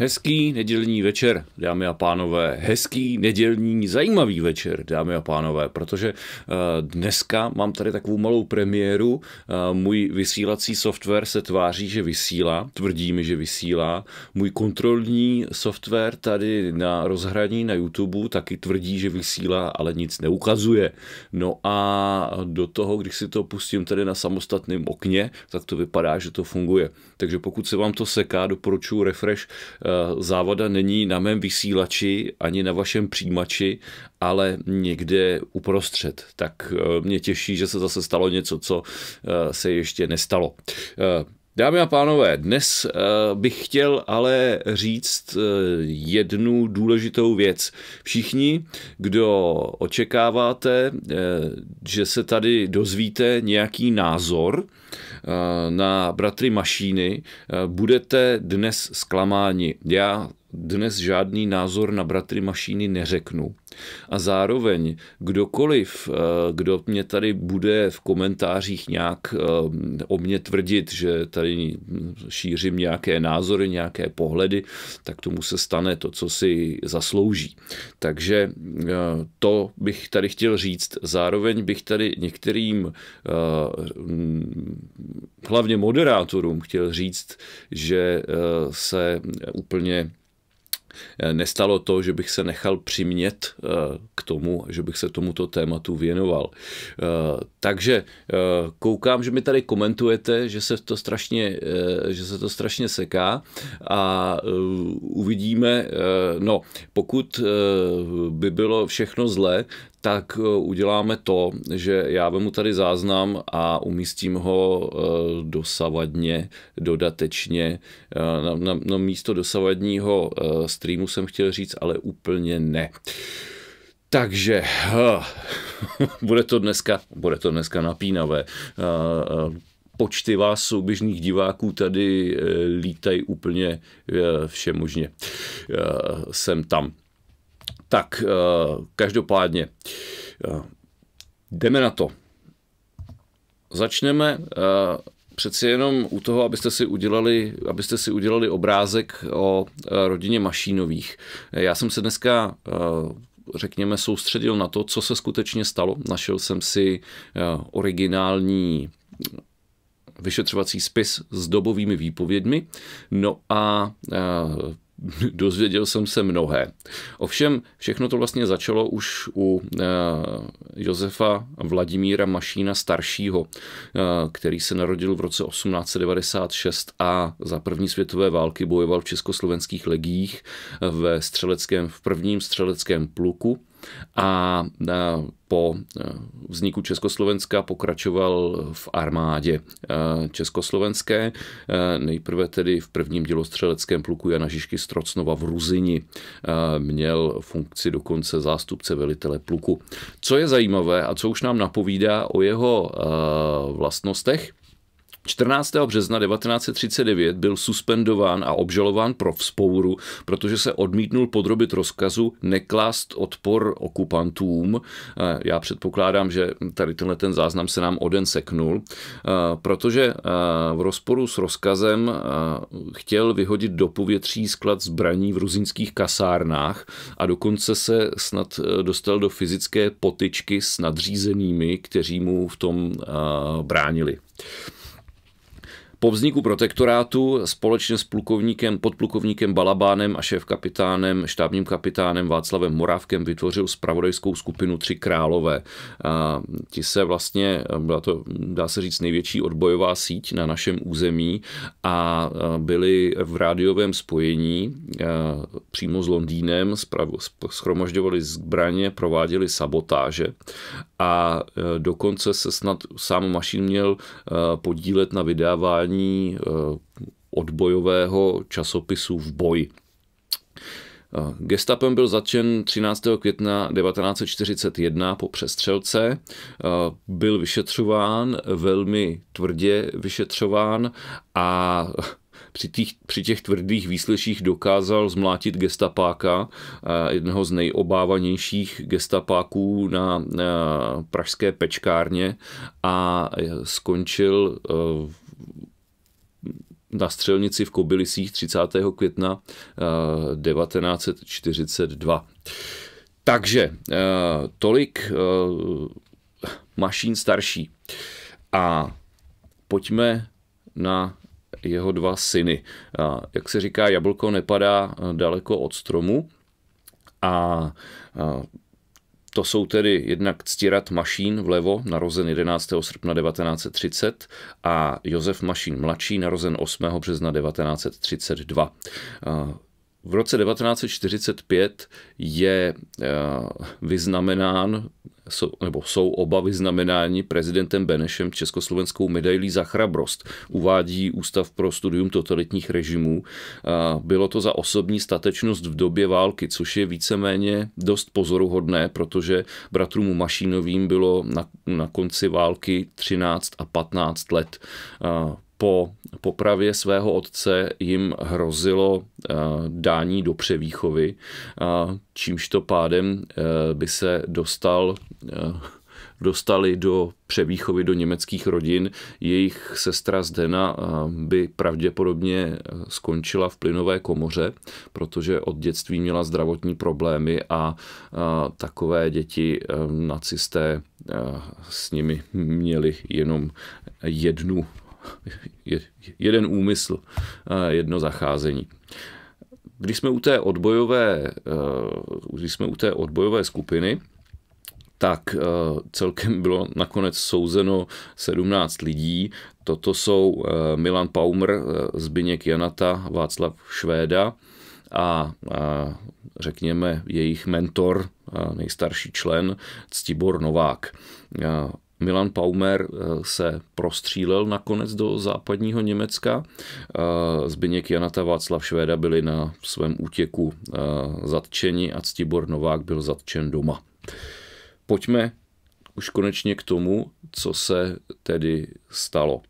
Hezký nedělní večer, dámy a pánové. Hezký nedělní zajímavý večer, dámy a pánové, protože eh, dneska mám tady takovou malou premiéru. Eh, můj vysílací software se tváří, že vysílá, tvrdí mi, že vysílá. Můj kontrolní software tady na rozhraní na YouTube taky tvrdí, že vysílá, ale nic neukazuje. No a do toho, když si to pustím tady na samostatném okně, tak to vypadá, že to funguje. Takže pokud se vám to seká, doporučuji refresh Eh, závada není na mém vysílači ani na vašem přijímači, ale někde uprostřed. Tak eh, mě těší, že se zase stalo něco, co eh, se ještě nestalo. Dámy a pánové, dnes eh, bych chtěl ale říct eh, jednu důležitou věc. Všichni, kdo očekáváte, eh, že se tady dozvíte nějaký názor na bratry Mašíny, budete dnes zklamáni. Já dnes žádný názor na bratry Mašíny neřeknu. A zároveň kdokoliv, eh, kdo mě tady bude v komentářích nějak eh, o mě tvrdit, že tady šířím nějaké názory, nějaké pohledy, tak tomu se stane to, co si zaslouží. Takže eh, to bych tady chtěl říct. Zároveň bych tady některým hlavně moderátorům chtěl říct, že se úplně Eh, nestalo to, že bych se nechal přimět eh, k tomu, že bych se tomuto tématu věnoval. Eh, takže koukám, že mi tady komentujete, že se to strašně, že se to strašně seká a uvidíme, no, pokud by bylo všechno zlé, tak eh, uděláme to, že já vemu tady záznam a umístím ho eh, dosavadně, dodatečně. Eh, na, na, na místo dosavadního streamu jsem chtěl říct, ale úplně ne. Takže bude to dneska, bude to dneska napínavé počty vás souběžných diváků tady lítají úplně všemožně. Jsem tam. Tak, eh, každopádně, eh, jdeme na to. Začneme eh, přeci jenom u toho, abyste si udělali, abyste si udělali obrázek o rodině Mašínových. Já jsem se dneska řekněme, soustředil na to, co se skutečně stalo. Našel jsem si originální vyšetřovací spis s dobovými výpovědmi. No a dozvěděl jsem se mnohé. Ovšem, všechno to vlastně začalo už u eh, Josefa Vladimíra Mašína staršího, eh, který se narodil v roce 1896 a za první světové války bojoval v československých legiích eh, ve střeleckém, v prvním střeleckém pluku a e, po e, vzniku Československa pokračoval v armádě e, československé, nejprve tedy v prvním dělostřeleckém pluku Jana Žižky Strocnova v Ruzini. Měl funkci dokonce zástupce velitele pluku. Co je zajímavé a co už nám napovídá o jeho vlastnostech, 14. března 1939 byl suspendován a obžalován pro vzpouru, protože se odmítnul podrobit rozkazu neklást odpor okupantům. Eh, já předpokládám, že tady tenhle ten záznam se nám o den seknul, eh, protože eh, v rozporu s rozkazem chtěl vyhodit do povětří sklad zbraní v ruzinských kasárnách a dokonce se snad dostal do fyzické potyčky s nadřízenými, kteří mu v tom bránili. Po vzniku protektorátu společně s plukovníkem, podplukovníkem Balabánem a šéf-kapitánem, štábním kapitánem Václavem Morávkem vytvořil spravodajskou skupinu Tři králové. A ti se vlastně, byla to, dá se říct, největší odbojová síť na našem území a byli v rádiovém spojení přímo s Londýnem, schromažďovali zbraně, prováděli sabotáže a e, dokonce se snad sám mašin měl e, podílet na vydávání vydání eh, odbojového časopisu v boji. Eh, Gestapem byl zatčen 13. května 1941 po přestřelce. Eh, byl vyšetřován, velmi tvrdě vyšetřován a při těch, při těch tvrdých výsleších dokázal zmlátit gestapáka, jednoho z nejobávanějších gestapáků na pražské pečkárně a skončil v na střelnici v Kobylisích 30. května 1942. Eh, Takže eh, tolik eh, Mašín starší. A pojďme na jeho dva syny. Jak se říká, jablko nepadá daleko od stromu a to jsou tedy jednak Ctirat Mašín vlevo, narozen 11. srpna 1930 a Josef Mašín mladší, narozen 8. března 1932. V roce 1945 je eh, vyznamenán jsou, nebo jsou oba vyznamenáni prezidentem Benešem československou medailí za chrabrost, uvádí Ústav pro studium totalitních režimů. Bylo to za osobní statečnost v době války, což je víceméně dost pozoruhodné, protože bratrům Mašínovým bylo na, na konci války 13 a 15 let po popravě svého otce jim hrozilo eh, dání do převýchovy, eh, čímž to pádem eh, by se dostal dostali do převýchovy do německých rodin. Jejich sestra Zdena by pravděpodobně skončila v plynové komoře, protože od dětství měla zdravotní problémy a takové děti nacisté s nimi měli jenom jednu jeden úmysl, jedno zacházení. Když jsme u té odbojové, eh, když jsme u té odbojové skupiny, tak eh, celkem bylo nakonec souzeno 17 lidí. Toto jsou eh, Milan Paumer, Zbyněk Janata, Václav Švéda a řekněme jejich mentor, nejstarší člen Ctibor Novák. Milan Paumer eh, se prostřílel nakonec do západního Německa. Eh, Zbyněk Janata Václav Švéda byli na svém útěku eh, zatčeni a Ctibor Novák byl zatčen doma. Pojďme už konečně k tomu, co se tedy stalo.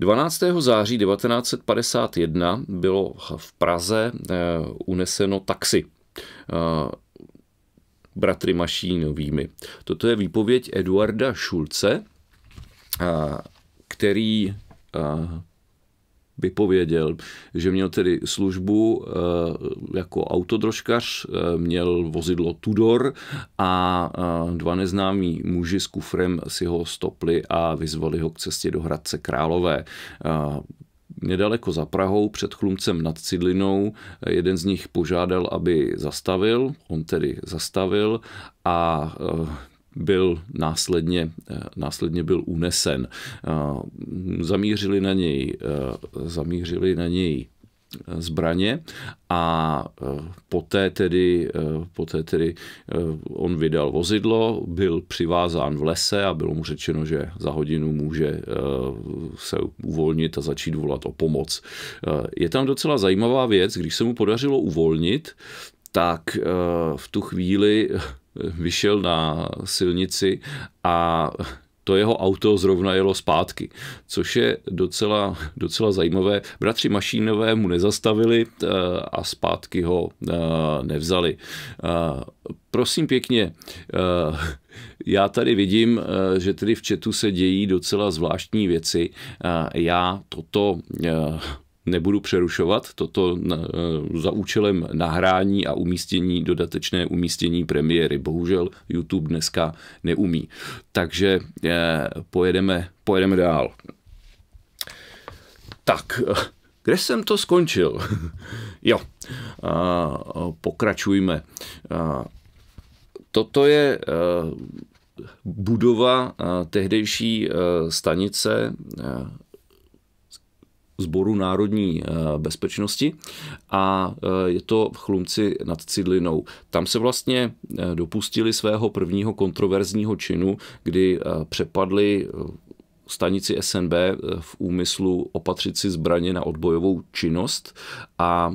12. září 1951 bylo v Praze uneseno taxi bratry Mašínovými. Toto je výpověď Eduarda Šulce, který vypověděl, že měl tedy službu e, jako autodrožkař, e, měl vozidlo Tudor a dva neznámí muži s kufrem si ho stopli a vyzvali ho k cestě do Hradce Králové nedaleko za Prahou před Chlumcem nad Cidlinou. Jeden z nich požádal, aby zastavil, on tedy zastavil a eh, byl následně, eh, následně byl unesen. Eh, zamířili na něj, zamířili na něj Eh, zbraně a eh, poté tedy, eh, poté tedy on vydal vozidlo, byl přivázán v lese a bylo mu řečeno, že za hodinu může se uvolnit a začít volat o pomoc. Je tam docela zajímavá věc, když se mu podařilo uvolnit, tak v tu chvíli vyšel na silnici a to jeho auto zrovna jelo zpátky, což je docela, docela zajímavé. Bratři Mašínové mu nezastavili eh, a zpátky ho eh, nevzali. Eh, prosím pěkně, já tady vidím, že tedy v četu se dějí docela zvláštní věci. Já toto nebudu přerušovat toto eh, za účelem nahrání a umístění, dodatečné umístění premiéry. Bohužel YouTube dneska neumí. Takže eh, pojedeme, pojedeme dál. Tak, eh, kde jsem to skončil? jo, pokračujme. toto je budova tehdejší stanice Zboru národní eh, bezpečnosti a eh, je to v Chlumci nad Cidlinou. Tam se vlastně eh, dopustili svého prvního kontroverzního činu, kdy přepadli stanici SNB v úmyslu opatřit si zbraně na odbojovou činnost a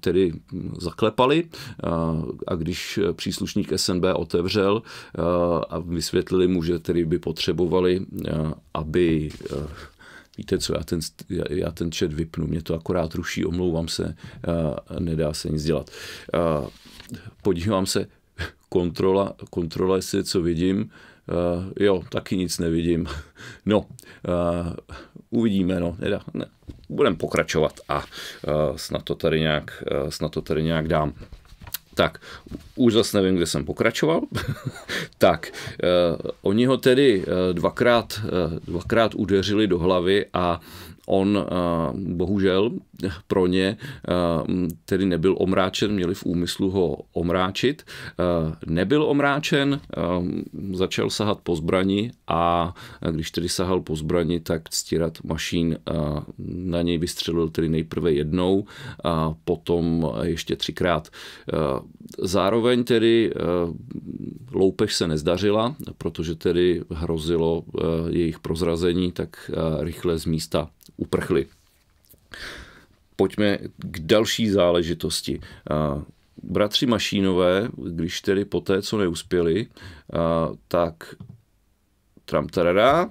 tedy zaklepali a když příslušník SNB otevřel a vysvětlili mu, že tedy by potřebovali, aby víte co, já ten, já ten chat vypnu, mě to akorát ruší, omlouvám se, nedá se nic dělat. Podívám se, kontrola, kontrola, jestli co vidím, Uh, jo, taky nic nevidím. No, uh, uvidíme, no, nedá, ne. Budeme pokračovat a uh, snad to tady nějak, uh, snad to tady nějak dám. Tak, už zase nevím, kde jsem pokračoval. tak, eh, oni ho tedy eh, dvakrát, eh, dvakrát udeřili do hlavy a on eh, bohužel pro ně eh, tedy nebyl omráčen, měli v úmyslu ho omráčit. Eh, nebyl omráčen, začal sahat po zbrani a když tedy sahal po zbrani, tak stírat mašín na něj vystřelil tedy nejprve jednou a potom ještě třikrát. Zároveň tedy loupež se nezdařila, protože tedy hrozilo jejich prozrazení tak rychle z místa uprchli. Pojďme k další záležitosti. Bratři Mašínové, když tedy poté, co neuspěli, tak tram tarara,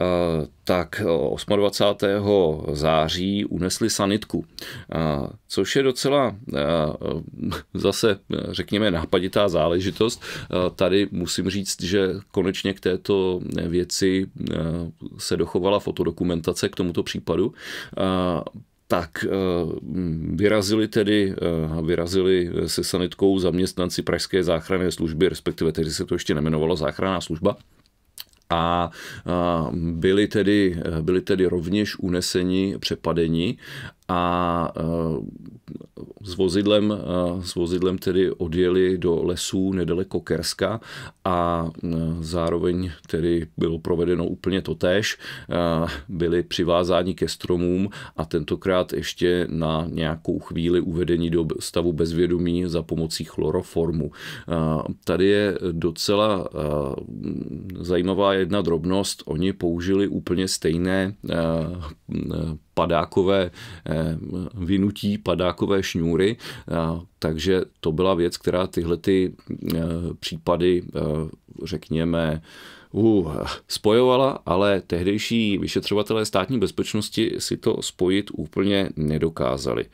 eh, tak 28. září unesli sanitku, eh, což je docela eh, zase, řekněme, nápaditá záležitost. Tady musím říct, že konečně k této věci se dochovala fotodokumentace k tomuto případu tak vyrazili tedy, vyrazili se sanitkou zaměstnanci Pražské záchranné služby, respektive tedy se to ještě nemenovalo záchranná služba, a byli tedy, byli tedy rovněž uneseni, přepadeni a e, s vozidlem, e, s vozidlem tedy odjeli do lesů nedaleko Kerska a e, zároveň tedy bylo provedeno úplně totéž. Byli přivázáni ke stromům a tentokrát ještě na nějakou chvíli uvedení do stavu bezvědomí za pomocí chloroformu. Tady je docela zajímavá jedna drobnost. Oni použili úplně stejné padákové eh, vynutí, padákové šňůry, takže to byla věc, která tyhle ty eh, případy, eh, řekněme, uh, spojovala, ale tehdejší vyšetřovatelé státní bezpečnosti si to spojit úplně nedokázali.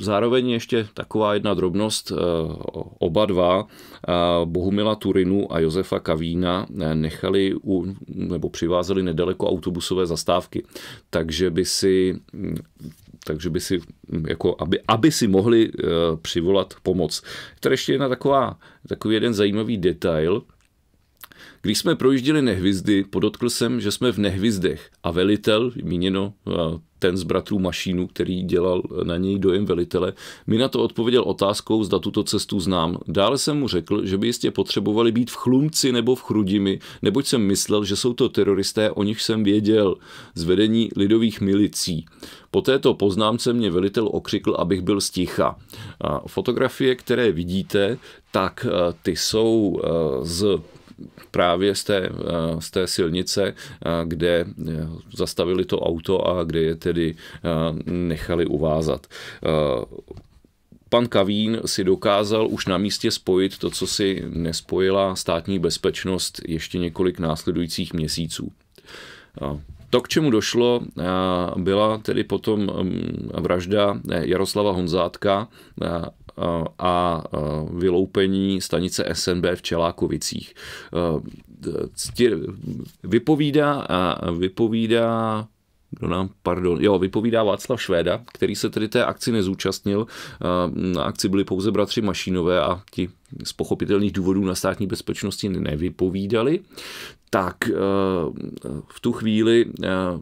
Zároveň ještě taková jedna drobnost, eh, oba dva, eh, Bohumila Turinu a Josefa Kavína eh, nechali u, nebo přivázeli nedaleko autobusové zastávky, takže by si takže by si, jako aby, aby si mohli přivolat pomoc. je ještě jedna taková, takový jeden zajímavý detail, když jsme projížděli nehvizdy, podotkl jsem, že jsme v nehvizdech a velitel, míněno ten z bratrů Mašínu, který dělal na něj dojem velitele, mi na to odpověděl otázkou, zda tuto cestu znám. Dále jsem mu řekl, že by jistě potřebovali být v Chlumci nebo v Chrudimi, neboť jsem myslel, že jsou to teroristé, o nich jsem věděl, z vedení lidových milicí. Po této poznámce mě velitel okřikl, abych byl sticha. Fotografie, které vidíte, tak eh, ty jsou eh, z právě z té, eh, z té silnice, eh, kde eh, zastavili to auto a kde je tedy nechali uvázat pan Kavín si dokázal už na místě spojit to, co si nespojila státní bezpečnost ještě několik následujících měsíců. To, k čemu došlo, byla tedy potom mm, vražda Jaroslava Honzátka a vyloupení stanice SNB v Čelákovicích. Eh, vypovídá, a vypovídá kdo nám, pardon, jo, vypovídá Václav Švéda, který se tedy té akci nezúčastnil. Eh, na akci byli pouze bratři Mašinové a ti z pochopitelných důvodů na státní bezpečnosti nevypovídali. Tak eh, v tu chvíli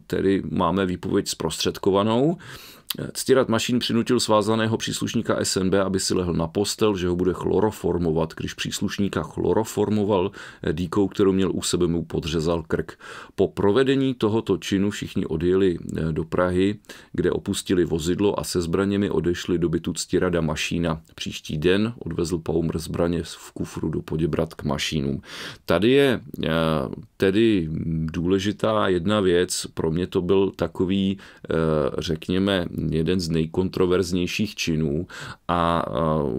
tedy máme výpověď zprostředkovanou. Ctirat Mašín přinutil svázaného příslušníka SNB, aby si lehl na postel, že ho bude chloroformovat. Když příslušníka chloroformoval, díkou, kterou měl u sebe, mu podřezal krk. Po provedení tohoto činu všichni odjeli eh, do Prahy, kde opustili vozidlo a se zbraněmi odešli do bytu Ctirada Mašína. Příští den odvezl Paumr zbraně v kufru do Poděbrat k Mašínům. Tady je eh, tedy důležitá jedna věc, pro mě to byl takový, eh, řekněme, jeden z nejkontroverznějších činů a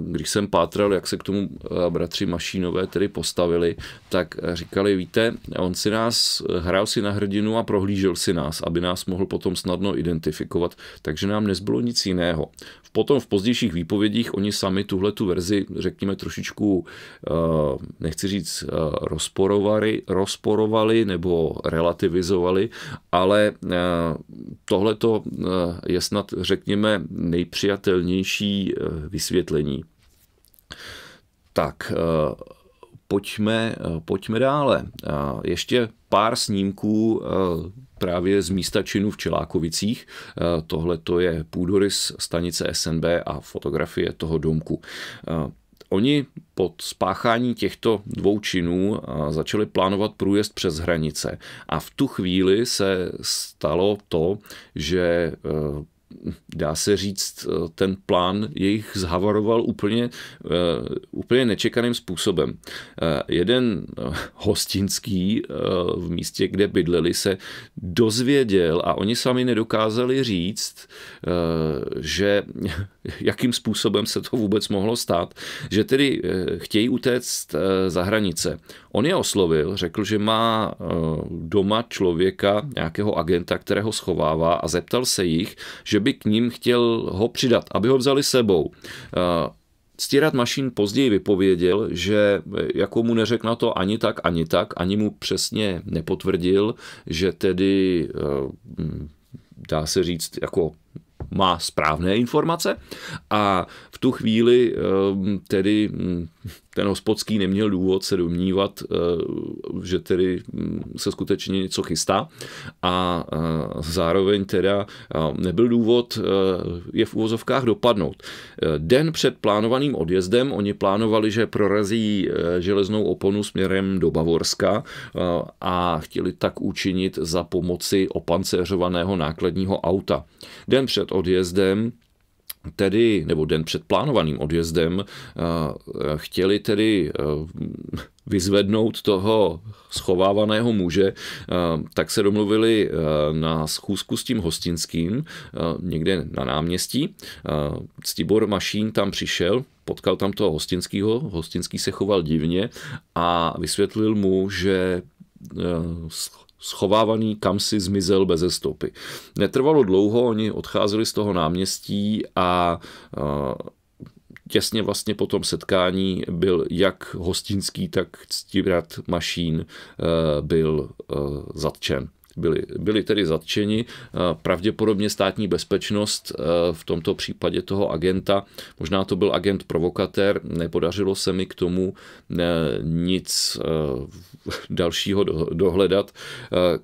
když jsem pátral, jak se k tomu eh, bratři Mašínové tedy postavili, tak eh, říkali, víte, on si nás, eh, hrál si na hrdinu a prohlížel si nás, aby nás mohl potom snadno identifikovat, takže nám nezbylo nic jiného. Potom v pozdějších výpovědích oni sami tuhle tu verzi, řekněme, trošičku, nechci říct, rozporovali, rozporovali nebo relativizovali, ale tohle to je snad řekněme, nejpřijatelnější eh, vysvětlení. Tak, eh, pojďme, eh, pojďme dále. Ještě pár snímků právě z místa činu v Čelákovicích. Tohle to je půdorys stanice SNB a fotografie toho domku. Oni pod spáchání těchto dvou činů začali plánovat průjezd přes hranice. A v tu chvíli se stalo to, že dá se říct, eh, ten plán jejich zhavaroval úplně, eh, úplně nečekaným způsobem. Eh, jeden hostinský v místě, kde bydleli, se dozvěděl a oni sami nedokázali říct, že jakým způsobem se to vůbec mohlo stát, že tedy eh, chtějí utéct eh, za hranice. On je oslovil, řekl, že má eh, doma člověka, nějakého agenta, kterého schovává a zeptal se jich, že by k ním chtěl ho přidat, aby ho vzali sebou. Stírat Mašín později vypověděl, že jako mu neřekl na to ani tak, ani tak, ani mu přesně nepotvrdil, že tedy hm, dá se říct jako má správné informace a v tu chvíli ehm, tedy hm, ten hospodský neměl důvod se domnívat, eh, že tedy hm, se skutečně něco chystá a zároveň teda nebyl důvod eh, je v úvozovkách dopadnout. Eh, den před plánovaným odjezdem oni plánovali, že prorazí železnou oponu směrem do Bavorska a chtěli tak učinit za pomoci opancéřovaného nákladního auta. Den před odjezdem tedy, nebo den před plánovaným odjezdem, eh, chtěli tedy eh, vyzvednout toho schovávaného muže, eh, tak se domluvili na schůzku s tím hostinským někde na náměstí. Stibor Mašín tam přišel, potkal tam toho hostinského, hostinský se choval divně a vysvětlil mu, že schovávaný, kam si zmizel bez stopy. Netrvalo dlouho, oni odcházeli z toho náměstí a e, těsně vlastně po tom setkání byl jak hostinský, tak ctibrat Mašín e, byl e, zatčen byli, byli tedy zatčeni. Pravděpodobně státní bezpečnost e, v tomto případě toho agenta, možná to byl agent provokatér, nepodařilo se mi k tomu e, nic e, dalšího dohledat.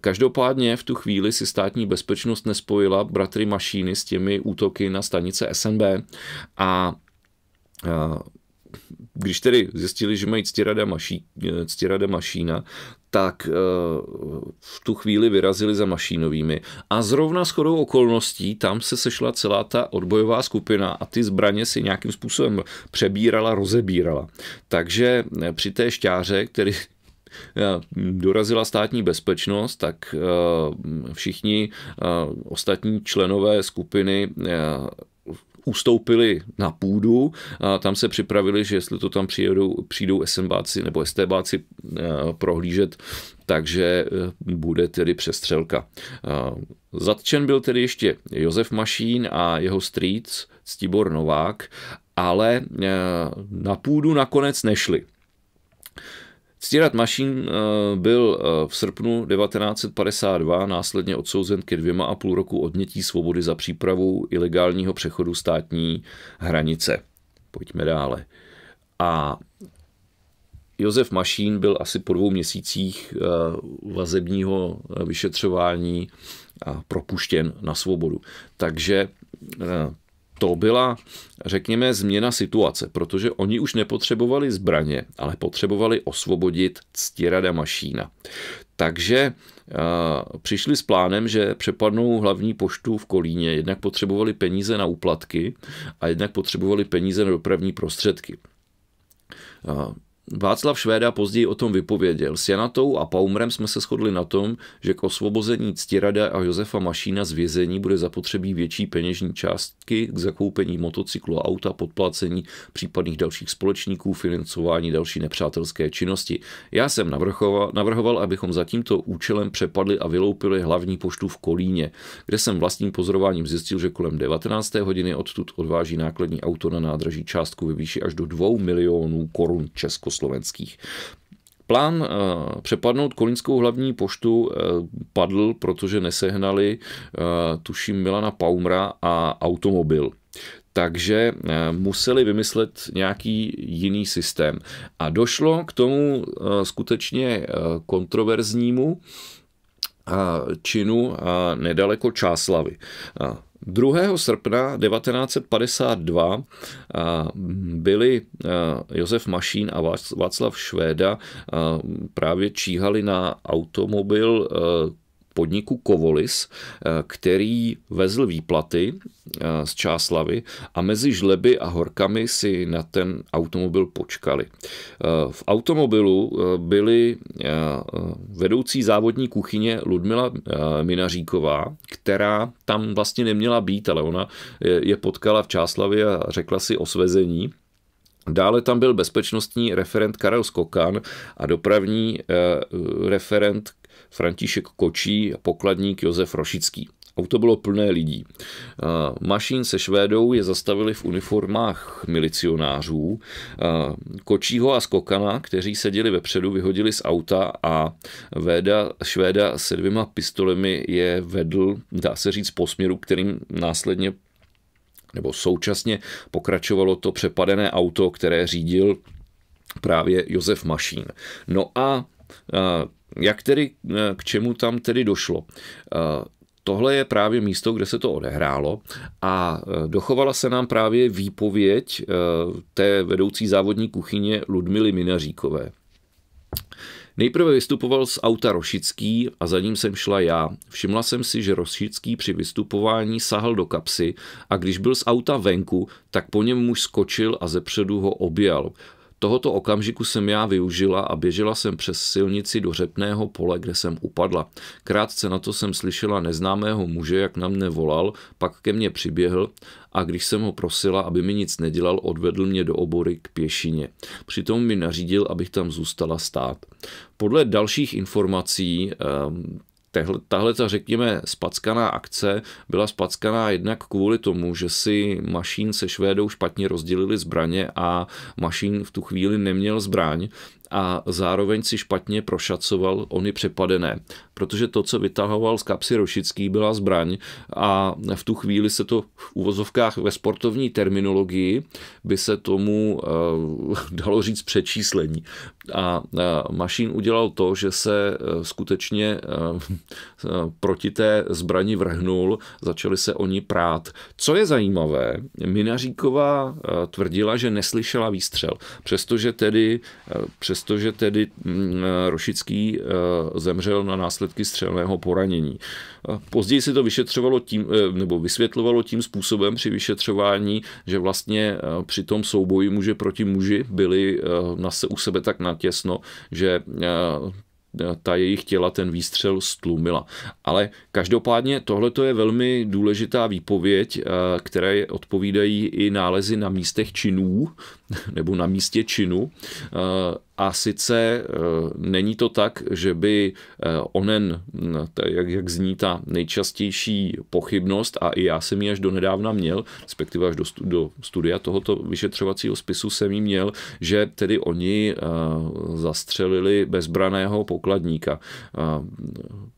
Každopádně v tu chvíli si státní bezpečnost nespojila bratry Mašíny s těmi útoky na stanice SNB a když tedy zjistili, že mají Ctirada, Maší, Ctirada Mašína, tak eh, v tu chvíli vyrazili za mašínovými. A zrovna chodou okolností tam se sešla celá ta odbojová skupina a ty zbraně si nějakým způsobem přebírala, rozebírala. Takže eh, při té šťáře, který eh, dorazila státní bezpečnost, tak všichni ostatní členové skupiny ustoupili na půdu a tam se připravili, že jestli to tam přijedou, přijdou SMBáci nebo STBáci eh, prohlížet, takže eh, bude tedy přestřelka. Eh, zatčen byl tedy ještě Josef Mašín a jeho strýc Ctibor Novák, ale na půdu nakonec nešli. Stírat Mašín eh, byl eh, v srpnu 1952 následně odsouzen ke dvěma a půl roku odnětí svobody za přípravu ilegálního přechodu státní hranice. Pojďme dále. A Josef Mašín byl asi po dvou měsících eh, vazebního vyšetřování propuštěn na svobodu. Takže to byla řekněme, změna situace, protože oni už nepotřebovali zbraně, ale potřebovali osvobodit Ctirada Mašína. Takže uh, přišli s plánem, že přepadnou hlavní poštu v Kolíně. Jednak potřebovali peníze na úplatky a jednak potřebovali peníze na dopravní prostředky. Uh, Václav Švéda později o tom vypověděl. S Janatou a Paumrem jsme se shodli na tom, že k osvobození Ctirada a Josefa Mašína z vězení bude zapotřebí větší peněžní částky k zakoupení motocyklu a auta, podplácení případných dalších společníků, financování další nepřátelské činnosti. Já jsem navrhoval, navrhoval abychom za tímto účelem přepadli a vyloupili hlavní poštu v Kolíně, kde jsem vlastním pozorováním zjistil, že kolem 19. hodiny odtud odváží nákladní auto na nádraží částku ve výši až do 2 milionů korun československých československých. Plán eh, přepadnout kolínskou hlavní poštu eh, padl, protože nesehnali, eh, tuším, Milana Paumra a automobil. Takže museli vymyslet nějaký jiný systém. A došlo k tomu skutečně kontroverznímu činu nedaleko Čáslavy. 2. srpna 1952 byli Josef Mašín a Václav Švéda právě číhali na automobil podniku Kovolis, eh, který vezl výplaty eh, z Čáslavy a mezi žleby a horkami si na ten automobil počkali. Eh, v automobilu byly vedoucí závodní kuchyně Ludmila Minaříková, která tam vlastně neměla být, ale ona je potkala v Čáslavě a řekla si o svezení. Dále tam byl bezpečnostní referent Karel Skokan a dopravní referent František Kočí a pokladník Josef Rošický. Auto bylo plné lidí. Mašín se Švédou je zastavili v uniformách milicionářů. Kočího a Skokana, kteří seděli vepředu, vyhodili z auta a Véda, Švéda se dvěma pistolemi je vedl, dá se říct, po směru, kterým následně nebo současně pokračovalo to přepadené auto, které řídil právě Josef Mašín. No a Eh, jak tedy, eh, k čemu tam tedy došlo? Eh, tohle je právě místo, kde se to odehrálo a dochovala se nám právě výpověď té vedoucí závodní kuchyně Ludmily Minaříkové. Nejprve vystupoval z auta Rošický a za ním jsem šla já. Všimla jsem si, že Rošický při vystupování sahal do kapsy a když byl z auta venku, tak po něm muž skočil a zepředu ho objal. Tohoto okamžiku jsem já využila a běžela jsem přes silnici do řepného pole, kde jsem upadla. Krátce na to jsem slyšela neznámého muže, jak na mne volal, pak ke mně přiběhl a když jsem ho prosila, aby mi nic nedělal, odvedl mě do obory k pěšině. Přitom mi nařídil, abych tam zůstala stát. Podle dalších informací ehm, Tehle, tahle ta, řekněme, spackaná akce byla spackaná jednak kvůli tomu, že si Mašín se Švédou špatně rozdělili zbraně a Mašín v tu chvíli neměl zbraň a zároveň si špatně prošacoval ony přepadené, protože to, co vytahoval z kapsy Rošický, byla zbraň a v tu chvíli se to v uvozovkách ve sportovní terminologii by se tomu eh, dalo říct přečíslení. A eh, Mašín udělal to, že se eh, skutečně proti té zbrani vrhnul, začali se oni prát. Co je zajímavé, Minaříková tvrdila, že neslyšela výstřel, přestože tedy přes přestože tedy mm, eh, Rošický eh, zemřel na následky střelného poranění. Eh, později se to vyšetřovalo tím, nebo vysvětlovalo tím způsobem při vyšetřování, že vlastně při tom souboji muže proti muži byli na se u sebe tak natěsno, že ta jejich těla ten výstřel stlumila. Ale každopádně tohle je velmi důležitá výpověď, které odpovídají i nálezy na místech činů, nebo na místě činu. Eh, a sice eh, není to tak, že by eh, onen, hm, jak, jak zní ta nejčastější pochybnost, a i já jsem ji až do nedávna měl, respektive až do, do studia tohoto vyšetřovacího spisu jsem ji měl, že tedy oni zastřelili bezbraného pokladníka.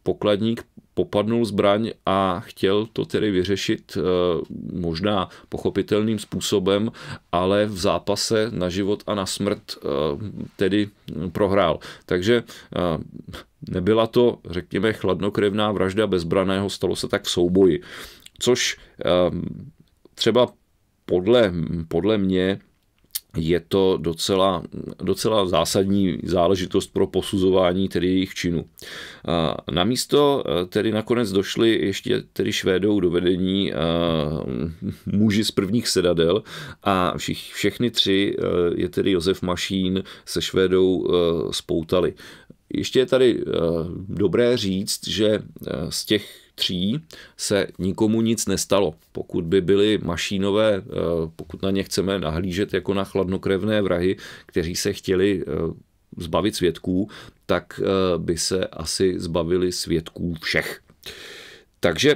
Pokladník popadnul zbraň a chtěl to tedy vyřešit eh, možná pochopitelným způsobem, ale v zápase na život a na smrt eh, tedy prohrál. Takže eh, nebyla to, řekněme, chladnokrevná vražda bezbraného, stalo se tak v souboji. Což třeba podle, podle mě je to docela, docela zásadní záležitost pro posuzování tedy jejich činů. Namísto eh, tedy nakonec došli ještě tedy Švédou do vedení eh, muži z prvních sedadel a všich, všechny tři eh, je tedy Josef Mašín se Švédou spoutali. Ještě je tady dobré říct, že z těch tří se nikomu nic nestalo. Pokud by byly mašínové, eh, pokud na ně chceme nahlížet jako na chladnokrevné vrahy, kteří se chtěli eh, zbavit svědků, tak eh, by se asi zbavili svědků všech. Takže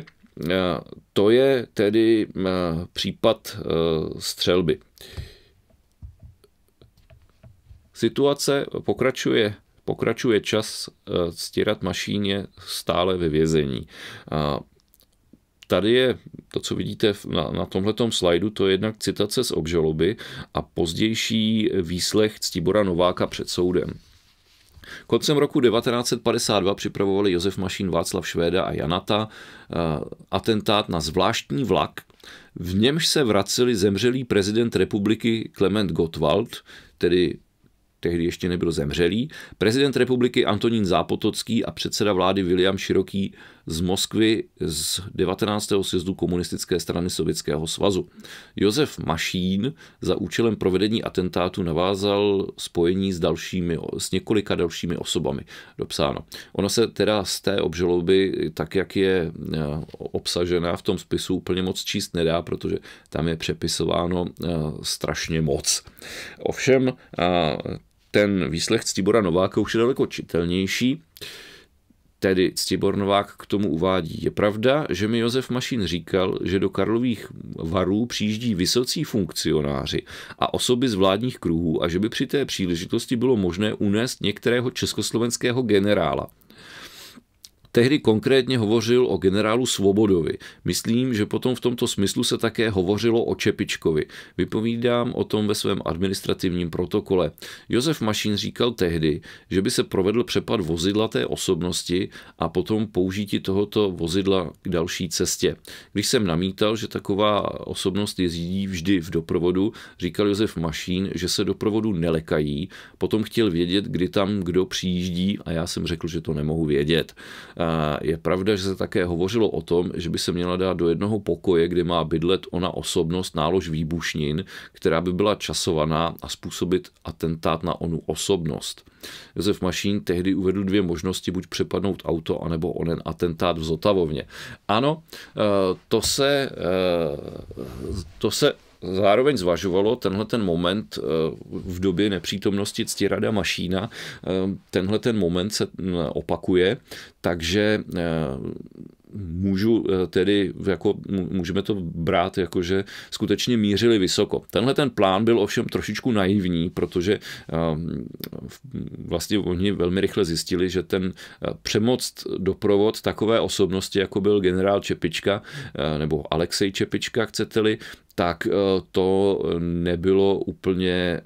to je tedy případ střelby. Situace pokračuje Pokračuje čas eh, stírat mašíně stále ve vězení. Tady je to, co vidíte na, na tomhletom slajdu, to je jednak citace z obžaloby a pozdější výslech Ctibora Nováka před soudem. Koncem roku 1952 připravovali Josef Mašín, Václav Švéda a Janata eh, atentát na zvláštní vlak, v němž se vraceli zemřelý prezident republiky Klement Gottwald, tedy tehdy ještě nebyl zemřelý, prezident republiky Antonín Zápotocký a předseda vlády William Široký z Moskvy z 19. sjezdu komunistické strany Sovětského svazu. Josef Mašín za účelem provedení atentátu navázal spojení s, dalšími, s několika dalšími osobami. Dopsáno. Ono se teda z té obžaloby, tak jak je e, obsažená v tom spisu, úplně moc číst nedá, protože tam je přepisováno e, strašně moc. Ovšem, ten výslech Ctibora Nováka už je daleko čitelnější. Tedy Ctibor Novák k tomu uvádí. Je pravda, že mi Josef Mašín říkal, že do Karlových varů přijíždí vysocí funkcionáři a osoby z vládních kruhů a že by při té příležitosti bylo možné unést některého československého generála. Tehdy konkrétně hovořil o generálu Svobodovi. Myslím, že potom v tomto smyslu se také hovořilo o Čepičkovi. Vypovídám o tom ve svém administrativním protokole. Josef Mašín říkal tehdy, že by se provedl přepad vozidla té osobnosti a potom použití tohoto vozidla k další cestě. Když jsem namítal, že taková osobnost jezdí vždy v doprovodu, říkal Josef Mašín, že se doprovodu nelekají. Potom chtěl vědět, kdy tam kdo přijíždí a já jsem řekl, že to nemohu vědět je pravda, že se také hovořilo o tom, že by se měla dát do jednoho pokoje, kde má bydlet ona osobnost nálož výbušnin, která by byla časovaná a způsobit atentát na onu osobnost. Josef Mašín tehdy uvedl dvě možnosti, buď přepadnout auto, anebo onen atentát v Zotavovně. Ano, eh, to se, eh, to se zároveň zvažovalo tenhle ten moment eh, v době nepřítomnosti Ctirada Mašína. Eh, tenhle ten moment se mm, opakuje, takže eh, můžu eh, tedy, jako, můžeme to brát, jako že skutečně mířili vysoko. Tenhle ten plán byl ovšem trošičku naivní, protože ehm, vlastně oni velmi rychle zjistili, že ten eh, přemoc doprovod takové osobnosti, jako byl generál Čepička, eh, nebo Alexej Čepička, chcete-li, tak to nebylo úplně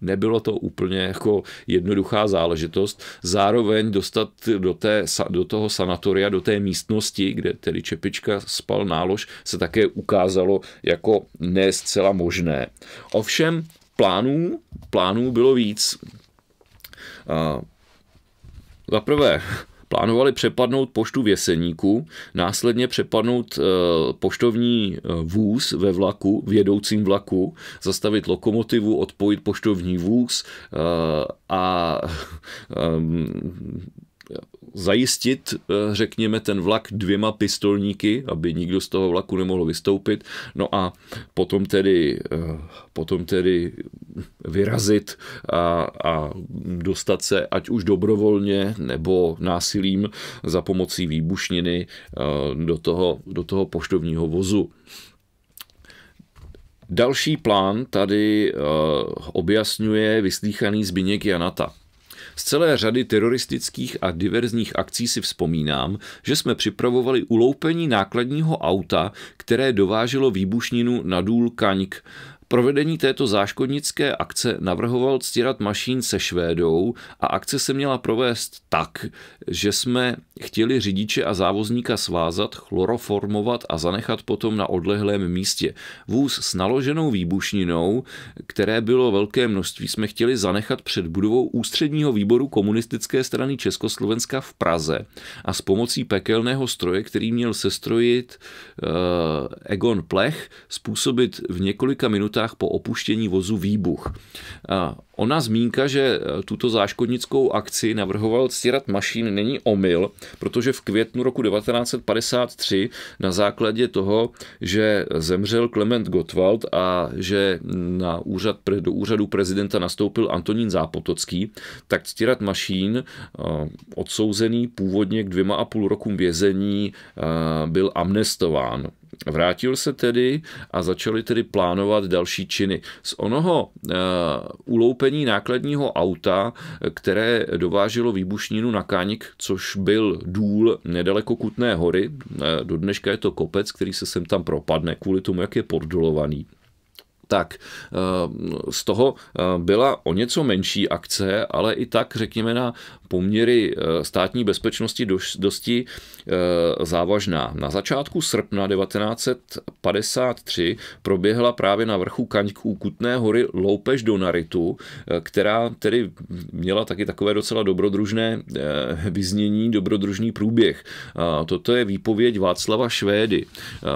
Nebylo to úplně jako jednoduchá záležitost. Zároveň dostat do, té, do toho sanatoria, do té místnosti, kde tedy Čepička spal nálož, se také ukázalo jako ne zcela možné. Ovšem plánů, plánů bylo víc. Za prvé, plánovali přepadnout poštu v Jeseníku, následně přepadnout eh, poštovní eh, vůz ve vlaku, v jedoucím vlaku, zastavit lokomotivu, odpojit poštovní vůz eh, a ehm, zajistit, eh, řekněme, ten vlak dvěma pistolníky, aby nikdo z toho vlaku nemohl vystoupit. No a potom tedy, eh, potom tedy vyrazit a, a dostat se, ať už dobrovolně nebo násilím za pomocí výbušniny eh, do toho, do toho poštovního vozu. Další plán tady objasňuje vyslíchaný Zbigněk Janata. Z celé řady teroristických a diverzních akcí si vzpomínám, že jsme připravovali uloupení nákladního auta, které dováželo výbušninu na důl Kaňk. Provedení této záškodnické akce navrhoval ctírat Mašín se Švédou a akce se měla provést tak, že jsme chtěli řidiče a závozníka svázat, chloroformovat a zanechat potom na odlehlém místě. Vůz s naloženou výbušninou, které bylo velké množství, jsme chtěli zanechat před budovou ústředního výboru komunistické strany Československa v Praze a s pomocí pekelného stroje, který měl sestrojit uh, eh, Egon Plech, způsobit v několika minutách minutách po opuštění vozu výbuch. Ona zmínka, že e, tuto záškodnickou akci navrhoval stírat Mašín, není omyl, protože v květnu roku 1953 na základě toho, že zemřel Klement Gottwald a že na úřad, do úřadu prezidenta nastoupil Antonín Zápotocký, tak stírat Mašín, e, odsouzený původně k dvěma a půl rokům vězení, e, byl amnestován. Vrátil se tedy a začali tedy plánovat další činy. Z onoho uh, uloupení nákladního auta, které dováželo výbušninu na kánik, což byl důl nedaleko Kutné hory, eh, do dneška je to kopec, který se sem tam propadne kvůli tomu, jak je poddolovaný, tak eh, z toho byla o něco menší akce, ale i tak, řekněme, na poměry eh, státní bezpečnosti dosti eh, závažná. Na začátku srpna 1953 proběhla právě na vrchu Kaňků Kutné hory loupež do Naritu, eh, která tedy měla taky takové docela dobrodružné vyznění, dobrodružný průběh. Toto je výpověď Václava Švédy.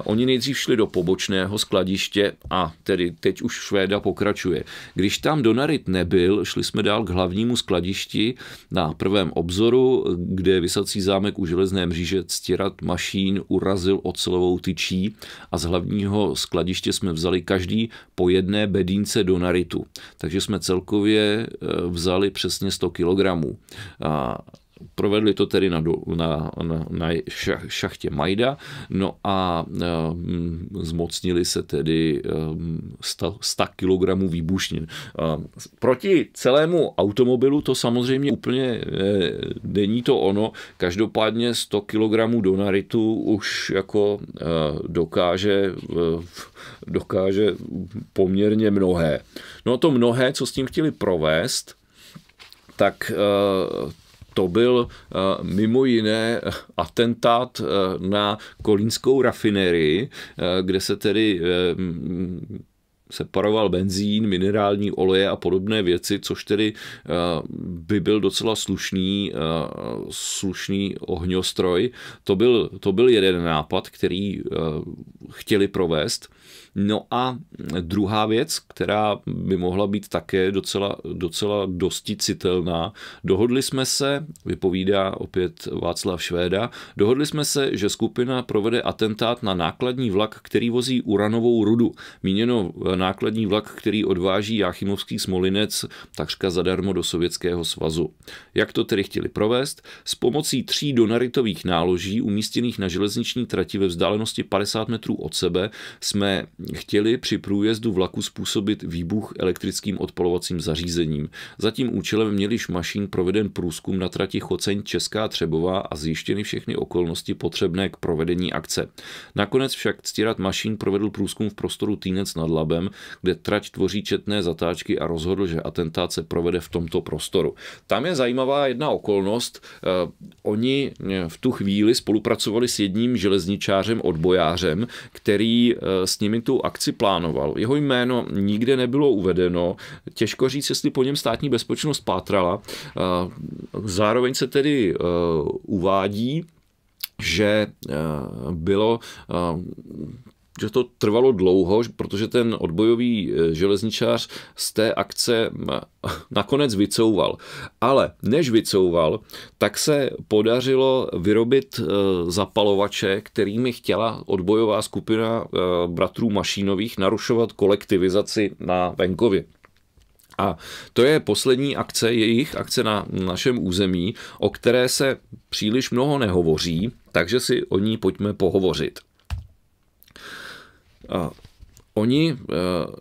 Oni nejdřív šli do pobočného skladiště a tedy teď už Švéda pokračuje. Když tam Donarit nebyl, šli jsme dál k hlavnímu skladišti na prvém obzoru, kde vysací zámek u železné mříže stěrat Mašín urazil ocelovou tyčí a z hlavního skladiště jsme vzali každý po jedné bedínce do naritu. Takže jsme celkově eh, vzali přesně 100 kilogramů. A Provedli to tedy na, na, na, na šachtě Majda, no a eh, zmocnili se tedy 100, 100 kg výbušnin. Eh, proti celému automobilu to samozřejmě úplně eh, není to ono, každopádně 100 kg do naritu už jako dokáže, dokáže poměrně mnohé. No a to mnohé, co s tím chtěli provést, tak to byl eh, mimo jiné eh, atentát eh, na kolínskou rafinerii, kde se tedy mm, separoval benzín, minerální oleje a podobné věci, což tedy by byl docela slušný, slušný ohňostroj. To byl, to byl jeden nápad, který chtěli provést. No a druhá věc, která by mohla být také docela, docela dosti citelná, dohodli jsme se, vypovídá opět Václav Švéda, dohodli jsme se, že skupina provede atentát na nákladní vlak, který vozí uranovou rudu. Míněno nákladní vlak, který odváží Jáchymovský smolinec takřka zadarmo do Sovětského svazu. Jak to tedy chtěli provést? S pomocí tří donaritových náloží umístěných na železniční trati ve vzdálenosti 50 metrů od sebe jsme chtěli při průjezdu vlaku způsobit výbuch elektrickým odpalovacím zařízením. Za tím účelem měli Mašín proveden průzkum na trati Choceň Česká Třebová a zjištěny všechny okolnosti potřebné k provedení akce. Nakonec však Ctírat Mašín provedl průzkum v prostoru Týnec nad Labem, kde trať tvoří četné zatáčky a rozhodl, že atentát se provede v tomto prostoru. Tam je zajímavá jedna okolnost. Eh, oni eh, v tu chvíli spolupracovali s jedním železničářem, odbojářem, který eh, s ním nimi tu akci plánoval. Jeho jméno nikde nebylo uvedeno, těžko říct, jestli po něm státní bezpečnost pátrala. Eh, zároveň se tedy eh, uvádí, že eh, bylo že to trvalo dlouho, protože ten odbojový e, železničář z té akce nakonec vycouval. Ale než vycouval, tak se podařilo vyrobit e, zapalovače, kterými chtěla odbojová skupina e, bratrů Mašínových narušovat kolektivizaci na venkově. A to je poslední akce, jejich akce na našem území, o které se příliš mnoho nehovoří, takže si o ní pojďme pohovořit. Oni eh,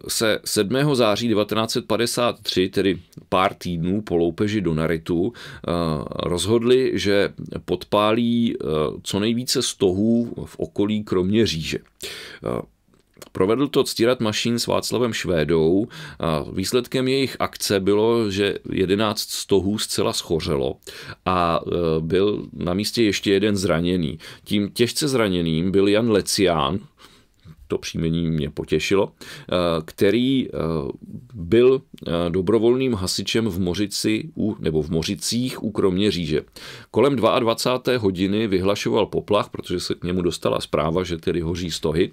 se 7. září 1953, tedy pár týdnů po loupeži do Naritu, eh, rozhodli, že podpálí eh, co nejvíce stohů v okolí kromě říže. Provedl to Ctírat Mašín s Václavem Švédou. Výsledkem jejich akce bylo, že 11 stohů zcela schořelo a byl na místě ještě jeden zraněný. Tím těžce zraněným byl Jan Lecián, to příjmení mě potěšilo, eh, který eh, byl eh, dobrovolným hasičem v Mořici u, nebo v Mořicích u Kroměříže. Kolem 22. hodiny vyhlašoval poplach, protože se k němu dostala zpráva, že tedy hoří stohy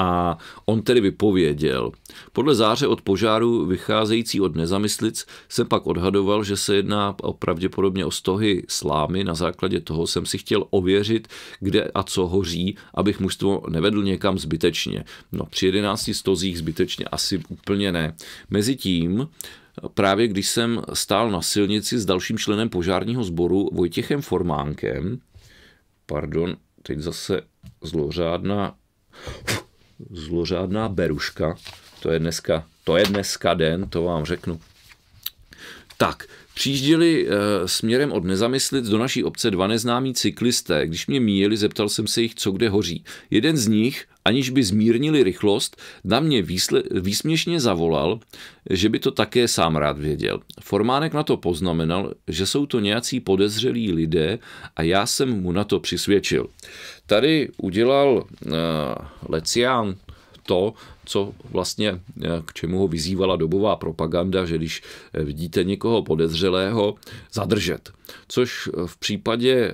a on tedy vypověděl. Podle záře od požáru vycházející od nezamyslic jsem pak odhadoval, že se jedná o pravděpodobně o stohy slámy. Na základě toho jsem si chtěl ověřit, kde a co hoří, abych mužstvo nevedl někam zbytečně. No při 11 stozích zbytečně asi úplně ne. Mezitím právě když jsem stál na silnici s dalším členem požárního sboru Vojtěchem Formánkem, pardon, teď zase zlořádná zlořádná beruška. To je dneska, to je dneska den, to vám řeknu. Tak, Přijížděli e, směrem od nezamyslit do naší obce dva neznámí cyklisté. Když mě míjeli, zeptal jsem se jich, co kde hoří. Jeden z nich, aniž by zmírnili rychlost, na mě výsle, výsměšně zavolal, že by to také sám rád věděl. Formánek na to poznamenal, že jsou to nějací podezřelí lidé a já jsem mu na to přisvědčil. Tady udělal uh, e, Lecián to, co vlastně, eh, k čemu ho vyzývala dobová propaganda, že když eh, vidíte někoho podezřelého, zadržet. Což eh, v případě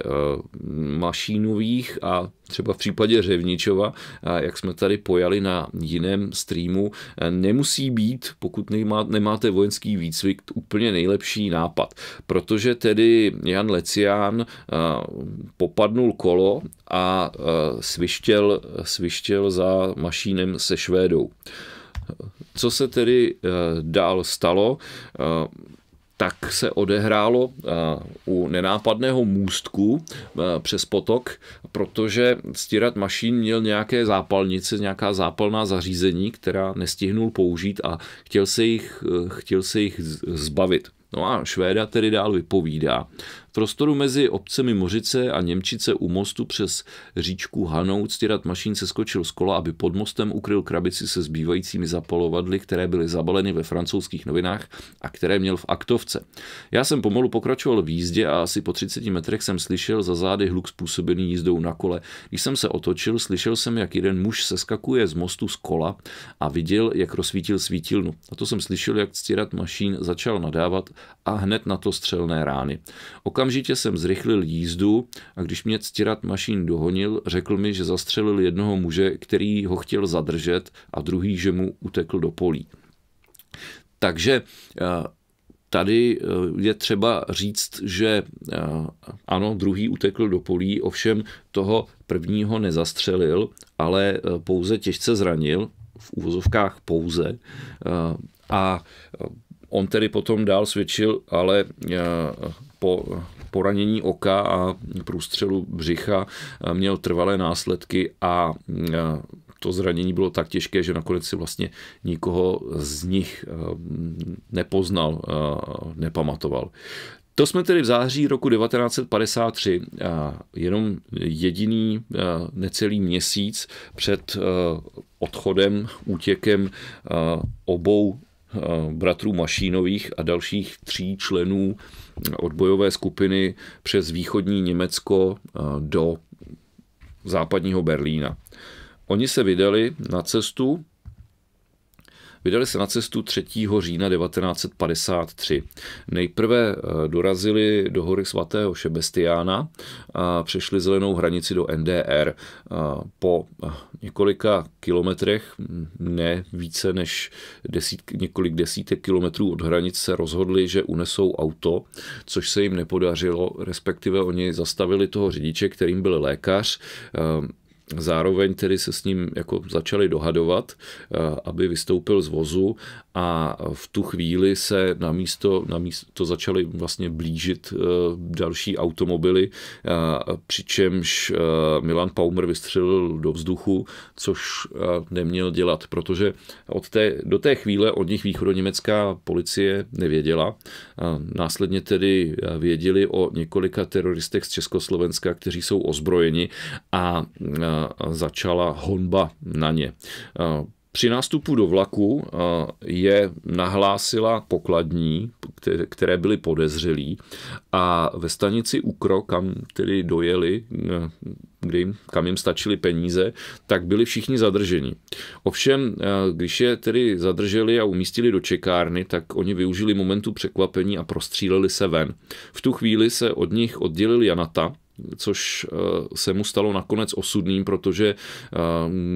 mašínových a třeba v případě Řevničova, jak jsme tady pojali na jiném streamu, nemusí být, pokud nemáte vojenský výcvik, úplně nejlepší nápad. Protože tedy Jan Lecián eh, popadnul kolo a eh, svištěl, svištěl za mašínem se Švédou. Co se tedy eh, dál stalo? tak se odehrálo eh, u nenápadného můstku eh, přes potok, protože stírat mašín měl nějaké zápalnice, nějaká zápalná zařízení, která nestihnul použít a chtěl se jich, eh, chtěl se jich zbavit. No a Švéda tedy dál vypovídá, prostoru mezi obcemi Mořice a Němčice u mostu přes říčku Hanou Ctirat Mašín se skočil z kola, aby pod mostem ukryl krabici se zbývajícími zapalovadly, které byly zabaleny ve francouzských novinách a které měl v aktovce. Já jsem pomalu pokračoval v jízdě a asi po 30 metrech jsem slyšel za zády hluk způsobený jízdou na kole. Když jsem se otočil, slyšel jsem, jak jeden muž seskakuje z mostu z kola a viděl, jak rozsvítil svítilnu. A to jsem slyšel, jak Ctirat Mašín začal nadávat a hned na to střelné rány. Okam Okamžitě jsem zrychlil jízdu a když mě ctirat mašín dohonil, řekl mi, že zastřelil jednoho muže, který ho chtěl zadržet a druhý, že mu utekl do polí. Takže eh, tady eh, je třeba říct, že eh, ano, druhý utekl do polí, ovšem toho prvního nezastřelil, ale pouze těžce zranil, v úvozovkách pouze. A on tedy potom dál svědčil, ale po poranění oka a průstřelu břicha eh, měl trvalé následky a eh, to zranění bylo tak těžké, že nakonec si vlastně nikoho z nich eh, nepoznal, nepamatoval. To jsme tedy v září roku 1953, jenom jediný necelý měsíc před odchodem, útěkem obou bratrů Mašínových a dalších tří členů od bojové skupiny přes východní Německo eh, do západního Berlína. Oni se vydali na cestu Vydali se na cestu 3. října 1953. Nejprve eh, dorazili do hory svatého Šebestiána a přešli zelenou hranici do NDR. Eh, po eh, několika kilometrech, ne více než desít, několik desítek kilometrů od hranice, se rozhodli, že unesou auto, což se jim nepodařilo, respektive oni zastavili toho řidiče, kterým byl lékař Zároveň tedy se s ním jako začali dohadovat, eh, aby vystoupil z vozu a v tu chvíli se na místo, na místo začaly vlastně blížit eh, další automobily, eh, přičemž eh, Milan Paumer vystřelil do vzduchu, což neměl dělat, protože od té, do té chvíle od nich východoněmecká policie nevěděla. Následně tedy věděli o několika teroristech z Československa, kteří jsou ozbrojeni a začala honba na ně. Při nástupu do vlaku eh, je nahlásila pokladní, které byly podezřelí a ve stanici Ukro, kam tedy dojeli, eh, kde jim, kam jim stačily peníze, tak byli všichni zadrženi. Ovšem, eh, když je tedy zadrželi a umístili do čekárny, tak oni využili momentu překvapení a prostříleli se ven. V tu chvíli se od nich oddělil Janata, což eh, se mu stalo nakonec osudným, protože eh,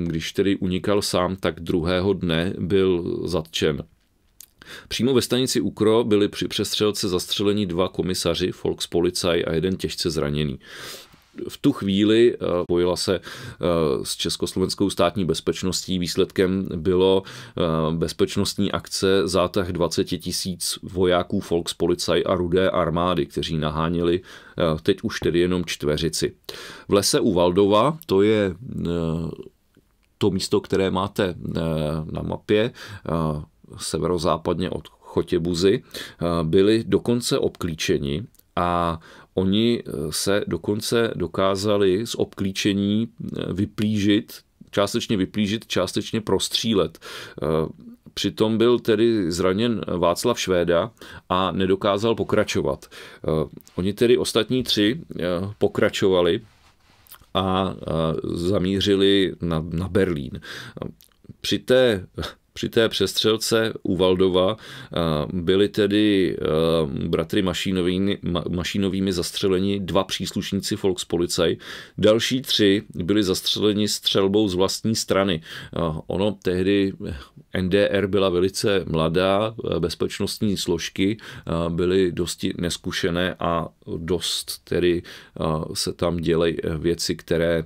když tedy unikal sám, tak druhého dne byl zatčen. Přímo ve stanici Ukro byli při přestřelce zastřeleni dva komisaři, Volkspolizei a jeden těžce zraněný v tu chvíli eh, pojila se eh, s československou státní bezpečností. Výsledkem bylo eh, bezpečnostní akce zátah 20 tisíc vojáků Volkspolizei a rudé armády, kteří naháněli teď už tedy jenom čtveřici. V lese u Valdova, to je to místo, které máte na mapě, severozápadně od Chotěbuzy, byli dokonce obklíčeni a Oni eh, se dokonce dokázali z obklíčení eh, vyplížit, částečně vyplížit, částečně prostřílet. Eh, přitom byl tedy zraněn Václav Švéda a nedokázal pokračovat. Oni tedy ostatní tři pokračovali a zamířili na, na Berlín. Při té při té přestřelce u Valdova byli tedy bratry Mašínovými, mašinovými zastřeleni dva příslušníci volkspolicej, Další tři byli zastřeleni střelbou z vlastní strany. Ono tehdy NDR byla velice mladá, bezpečnostní složky byly dosti neskušené a dost tedy se tam dělají věci, které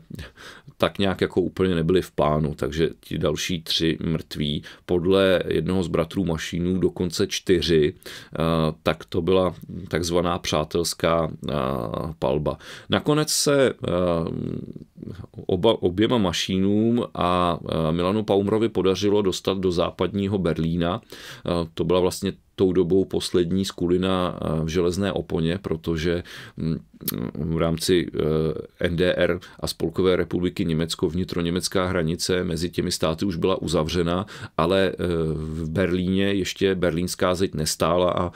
tak nějak jako úplně nebyli v pánu, takže ti další tři mrtví, podle jednoho z bratrů Mašínů dokonce čtyři, eh, tak to byla takzvaná přátelská eh, palba. Nakonec se eh, oba, oběma Mašínům a Milanu Paumrovi podařilo dostat do západního Berlína. To byla vlastně tou dobou poslední skulina eh, v železné oponě, protože mm, mm, v rámci eh, NDR a Spolkové republiky Německo, vnitroněmecká hranice mezi těmi státy už byla uzavřena, ale eh, v Berlíně ještě berlínská zeď nestála a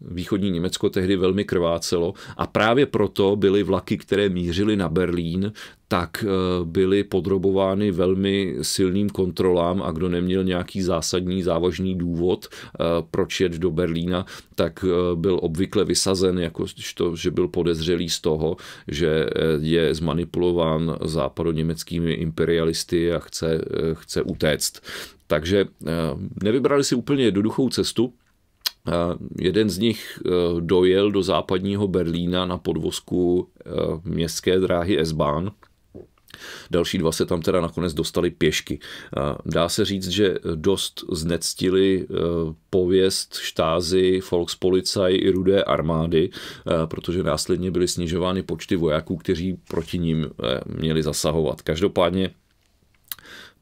východní Německo tehdy velmi krvácelo a právě proto byly vlaky, které mířily na Berlín, tak eh, byly podrobovány velmi silným kontrolám a kdo neměl nějaký zásadní, závažný důvod, eh, proč jet do Berlína, tak eh, byl obvykle vysazen, jako to, že byl podezřelý z toho, že je zmanipulován západoněmeckými imperialisty a chce, chce utéct. Takže nevybrali si úplně jednoduchou cestu, Jeden z nich dojel do západního Berlína na podvozku městské dráhy S-Bahn Další dva se tam teda nakonec dostali pěšky. Dá se říct, že dost znectili e, pověst štázy Volkspolizei i rudé armády, e, protože následně byly snižovány počty vojáků, kteří proti ním e, měli zasahovat. Každopádně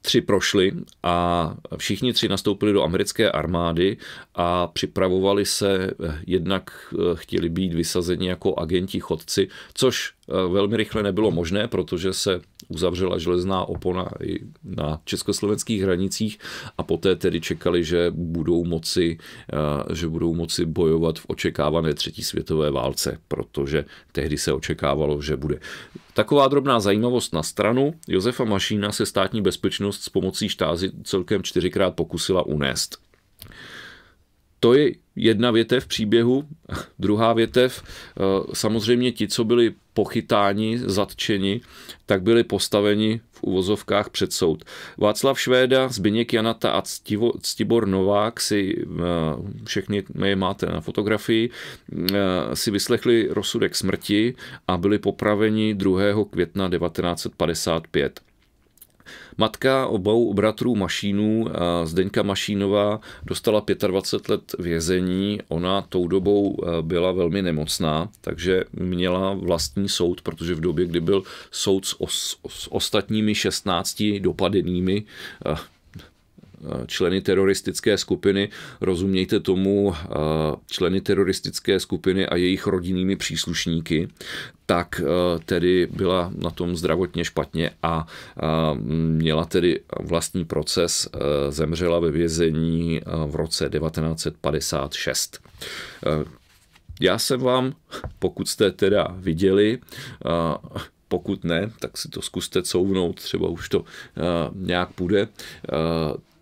tři prošli a všichni tři nastoupili do americké armády a připravovali se, jednak chtěli být vysazeni jako agenti chodci, což Eh, velmi rychle nebylo možné, protože se uzavřela železná opona i na československých hranicích a poté tedy čekali, že budou moci, eh, že budou moci bojovat v očekávané třetí světové válce, protože tehdy se očekávalo, že bude. Taková drobná zajímavost na stranu. Josefa Mašína se státní bezpečnost s pomocí štázy celkem čtyřikrát pokusila unést. To je jedna větev příběhu, druhá větev. Eh, samozřejmě ti, co byli pochytáni, zatčeni, tak byli postaveni v uvozovkách před soud. Václav Švéda, Zbyněk Janata a Ctibor Novák si, eh, všechny je máte na fotografii, eh, si vyslechli rozsudek smrti a byli popraveni 2. května 1955. Matka obou bratrů Mašínů, eh, Zdeňka Mašínová, dostala 25 let vězení. Ona tou dobou eh, byla velmi nemocná, takže měla vlastní soud, protože v době, kdy byl soud s, os, s ostatními 16 dopadenými eh, Eh, členy teroristické skupiny, rozumějte tomu eh, členy teroristické skupiny a jejich rodinnými příslušníky, tak eh, tedy byla na tom zdravotně špatně a měla tedy vlastní proces, zemřela ve vězení v roce 1956. Já jsem vám, pokud jste teda viděli, pokud ne, tak si to zkuste couvnout, třeba už to nějak půjde,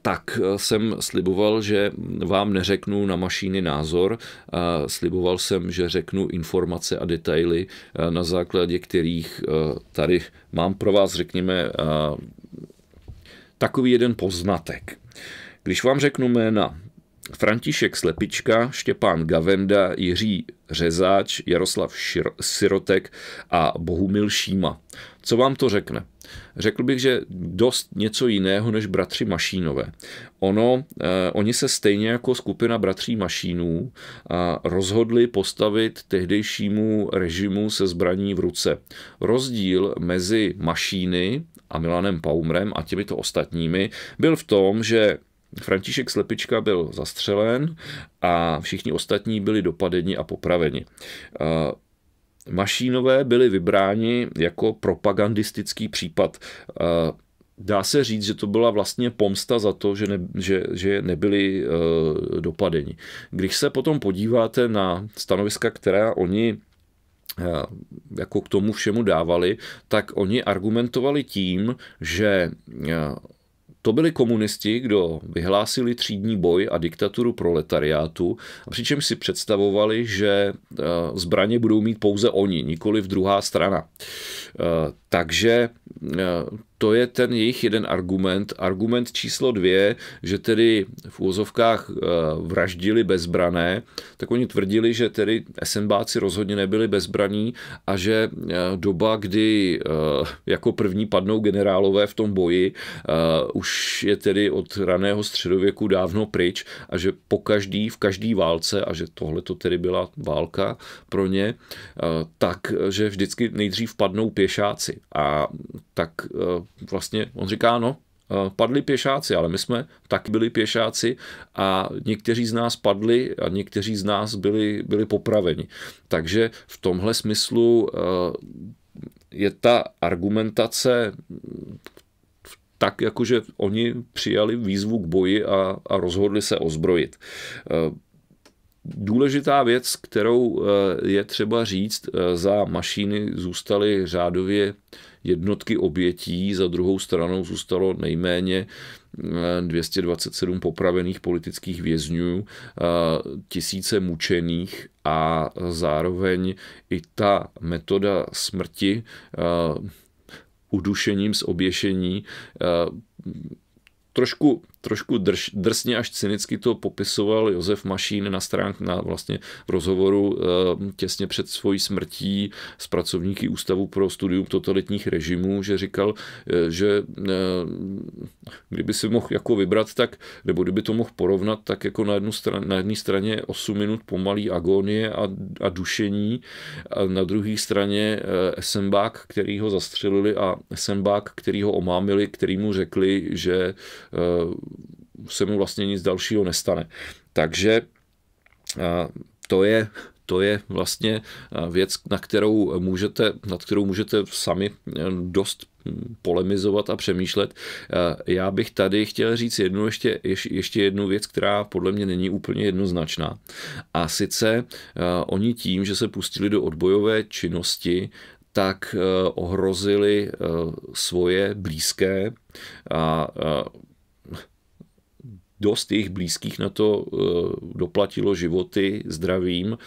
tak eh, jsem sliboval, že vám neřeknu na mašiny názor. Eh, sliboval jsem, že řeknu informace a detaily, eh, na základě kterých tady mám pro vás, řekněme, takový jeden poznatek. Když vám řeknu jména František Slepička, Štěpán Gavenda, Jiří Řezáč, Jaroslav Šir- Sirotek a Bohumil Šíma. Co vám to řekne? Řekl bych, že dost něco jiného než bratři Mašínové. Ono, eh, oni se stejně jako skupina bratří Mašínů eh, rozhodli postavit tehdejšímu režimu se zbraní v ruce. Rozdíl mezi Mašíny a Milanem Paumrem a těmito ostatními byl v tom, že František Slepička byl zastřelen a všichni ostatní byli dopadeni a popraveni. Mašínové byli vybráni jako propagandistický případ. Dá se říct, že to byla vlastně pomsta za to, že, ne, že, že nebyli e, dopadeni. Když se potom podíváte na stanoviska, která oni e, jako k tomu všemu dávali, tak oni argumentovali tím, že e, to byli komunisti, kdo vyhlásili třídní boj a diktaturu proletariátu, přičemž si představovali, že eh, zbraně budou mít pouze oni, nikoli v druhá strana. Eh, takže eh, to je ten jejich jeden argument. Argument číslo dvě, že tedy v úzovkách eh, vraždili bezbrané, tak oni tvrdili, že tedy SNBáci rozhodně nebyli bezbraní a že eh, doba, kdy eh, jako první padnou generálové v tom boji, už je tedy od raného středověku dávno pryč a že po každý, v každý válce, a že tohle to tedy byla válka pro ně, tak, že vždycky nejdřív padnou pěšáci. A tak vlastně on říká, no, padli pěšáci, ale my jsme taky byli pěšáci a někteří z nás padli a někteří z nás byli, byli popraveni. Takže v tomhle smyslu eh, je ta argumentace tak, jakože oni přijali výzvu k boji a, a rozhodli se ozbrojit. Eh, Důležitá věc, kterou eh, je třeba říct, eh, za mašiny zůstaly řádově jednotky obětí, za druhou stranou zůstalo nejméně 227 eh, popravených politických vězňů, tisíce mučených a zároveň i ta metoda smrti udušením z oběšení trošku trošku drž, drsně až cynicky to popisoval Josef Mašín na stránk na vlastně rozhovoru eh, těsně před svojí smrtí s pracovníky Ústavu pro studium totalitních režimů, že říkal, eh, že eh, kdyby si mohl jako vybrat, tak, nebo kdyby to mohl porovnat, tak jako na, jednu stran, na jedné straně 8 minut pomalý agonie a, a dušení, a na druhé straně Sembák, který ho zastřelili a Sembák, který ho omámili, který mu řekli, že se mu vlastně nic dalšího nestane. Takže to je to je vlastně věc, na kterou můžete, nad kterou můžete sami e, dost polemizovat a přemýšlet. Já bych tady chtěl říct jednu ještě, ještě jednu věc, která podle mě není úplně jednoznačná. A sice oni tím, že se pustili do odbojové činnosti, tak e, ohrozili e, svoje blízké a dost jejich blízkých na to eh, doplatilo životy zdravím.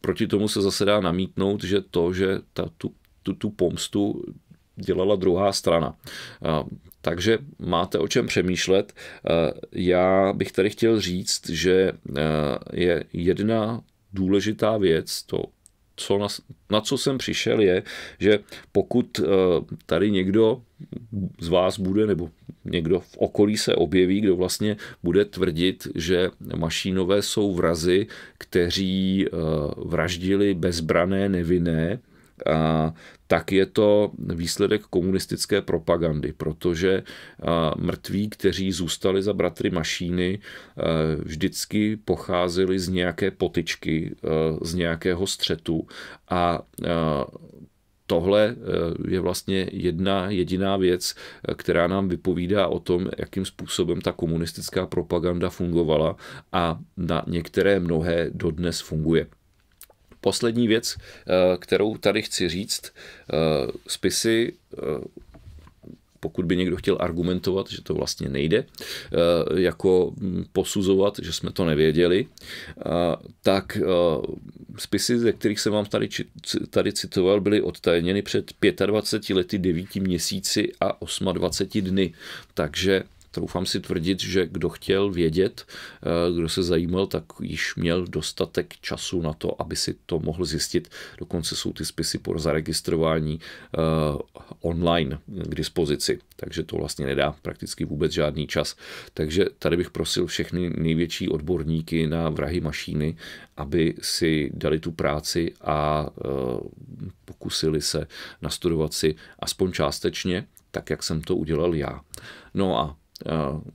Proti tomu se zase dá namítnout, že to, že ta, tu, tu, tu pomstu dělala druhá strana. Takže máte o čem přemýšlet. Já bych tady chtěl říct, že eh, je jedna důležitá věc, to co na, na co jsem přišel, je, že pokud eh, tady někdo z vás bude, nebo někdo v okolí se objeví, kdo vlastně bude tvrdit, že mašínové jsou vrazy, kteří eh, vraždili bezbrané, nevinné, tak je to výsledek komunistické propagandy, protože mrtví, kteří zůstali za bratry Mašíny, vždycky pocházeli z nějaké potičky, z nějakého střetu a tohle e, je vlastně jedna jediná věc, která nám vypovídá o tom, jakým způsobem ta komunistická propaganda fungovala a na některé mnohé dodnes funguje. Poslední věc, eh, kterou tady chci říct, eh, spisy eh, pokud by někdo chtěl argumentovat, že to vlastně nejde, jako mm, posuzovat, že jsme to nevěděli, tak spisy, ze kterých jsem vám tady, tady citoval, byly odtajněny před 25 lety, 9 měsíci a 28 dny. Takže troufám si tvrdit, že kdo chtěl vědět, eh, kdo se zajímal, tak již měl dostatek času na to, aby si to mohl zjistit. Dokonce jsou ty spisy po zaregistrování eh, online k dispozici, takže to vlastně nedá prakticky vůbec žádný čas. Takže tady bych prosil všechny největší odborníky na vrahy mašiny, aby si dali tu práci a eh, pokusili se nastudovat si aspoň částečně, tak jak jsem to udělal já. No a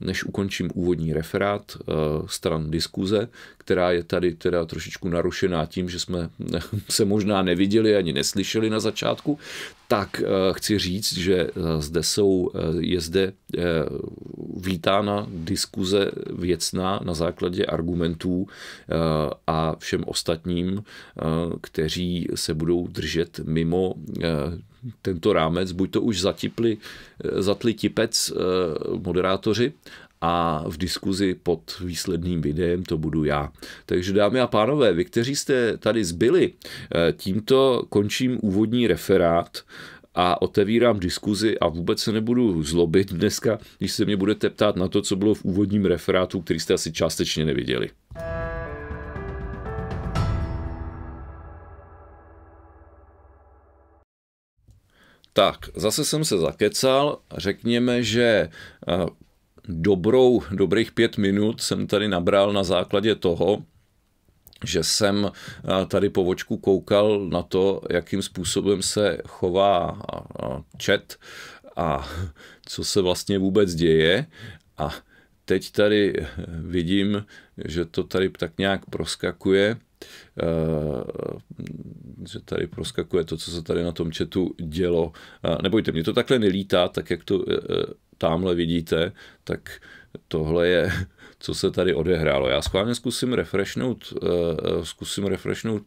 než ukončím úvodní referát eh, stran diskuze, která je tady teda trošičku narušená tím, že jsme se možná neviděli ani neslyšeli na začátku, tak eh, chci říct, že eh, zde jsou, je zde vítána diskuze věcná na základě argumentů a všem ostatním, kteří se budou držet mimo tento rámec, buď to už zatipli, eh, zatli tipec eh, moderátoři, a v diskuzi pod výsledným videem to budu já. Takže dámy a pánové, vy, kteří jste tady zbyli, eh, tímto končím úvodní referát a otevírám diskuzi a vůbec se nebudu zlobit dneska, když se mě budete ptát na to, co bylo v úvodním referátu, který jste asi částečně neviděli. Tak, zase jsem se zakecal. Řekněme, že eh, dobrou, dobrých pět minut jsem tady nabral na základě toho, že jsem eh, tady po očku koukal na to, jakým způsobem se chová eh, chat a co se vlastně vůbec děje. A teď tady vidím, že to tady tak nějak proskakuje Eh, že tady proskakuje to, co se tady na tom chatu dělo. Eh, nebojte, mě to takhle nelítá, tak jak to eh, tamhle vidíte, tak tohle je, co se tady odehrálo. Já schválně zkusím refreshnout, zkusím refreshnout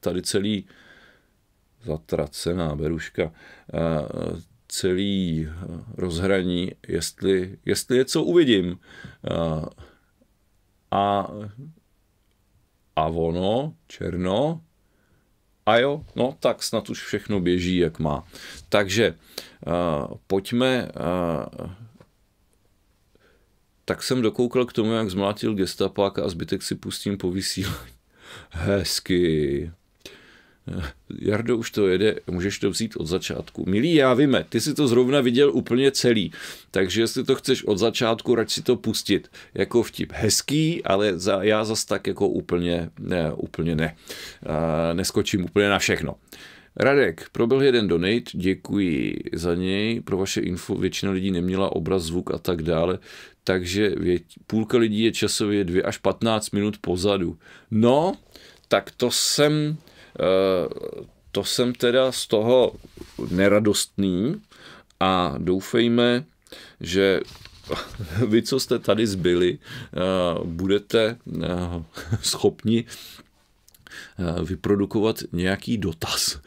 tady celý zatracená beruška, celý rozhraní, jestli, jestli je co uvidím. A a ono, černo. A jo, no tak snad už všechno běží, jak má. Takže uh, pojďme. Uh, tak jsem dokoukal k tomu, jak zmlátil gestapák a zbytek si pustím po vysílání. Hezky. Eh, Jardo, už to jede, můžeš to vzít od začátku. Milý, já víme, ty si to zrovna viděl úplně celý, takže jestli to chceš od začátku, radši si to pustit. Jako vtip hezký, ale za, já zas tak jako úplně ne, úplně ne. A neskočím úplně na všechno. Radek, probil jeden donate, děkuji za něj, pro vaše info většina lidí neměla obraz, zvuk a tak dále, takže věť, půlka lidí je časově 2 až 15 minut pozadu. No, tak to jsem Eh, to jsem teda z toho neradostný a doufejme, že vy, co jste tady zbyli, eh, budete eh, schopni Eh, vyprodukovat nějaký dotaz. Eh,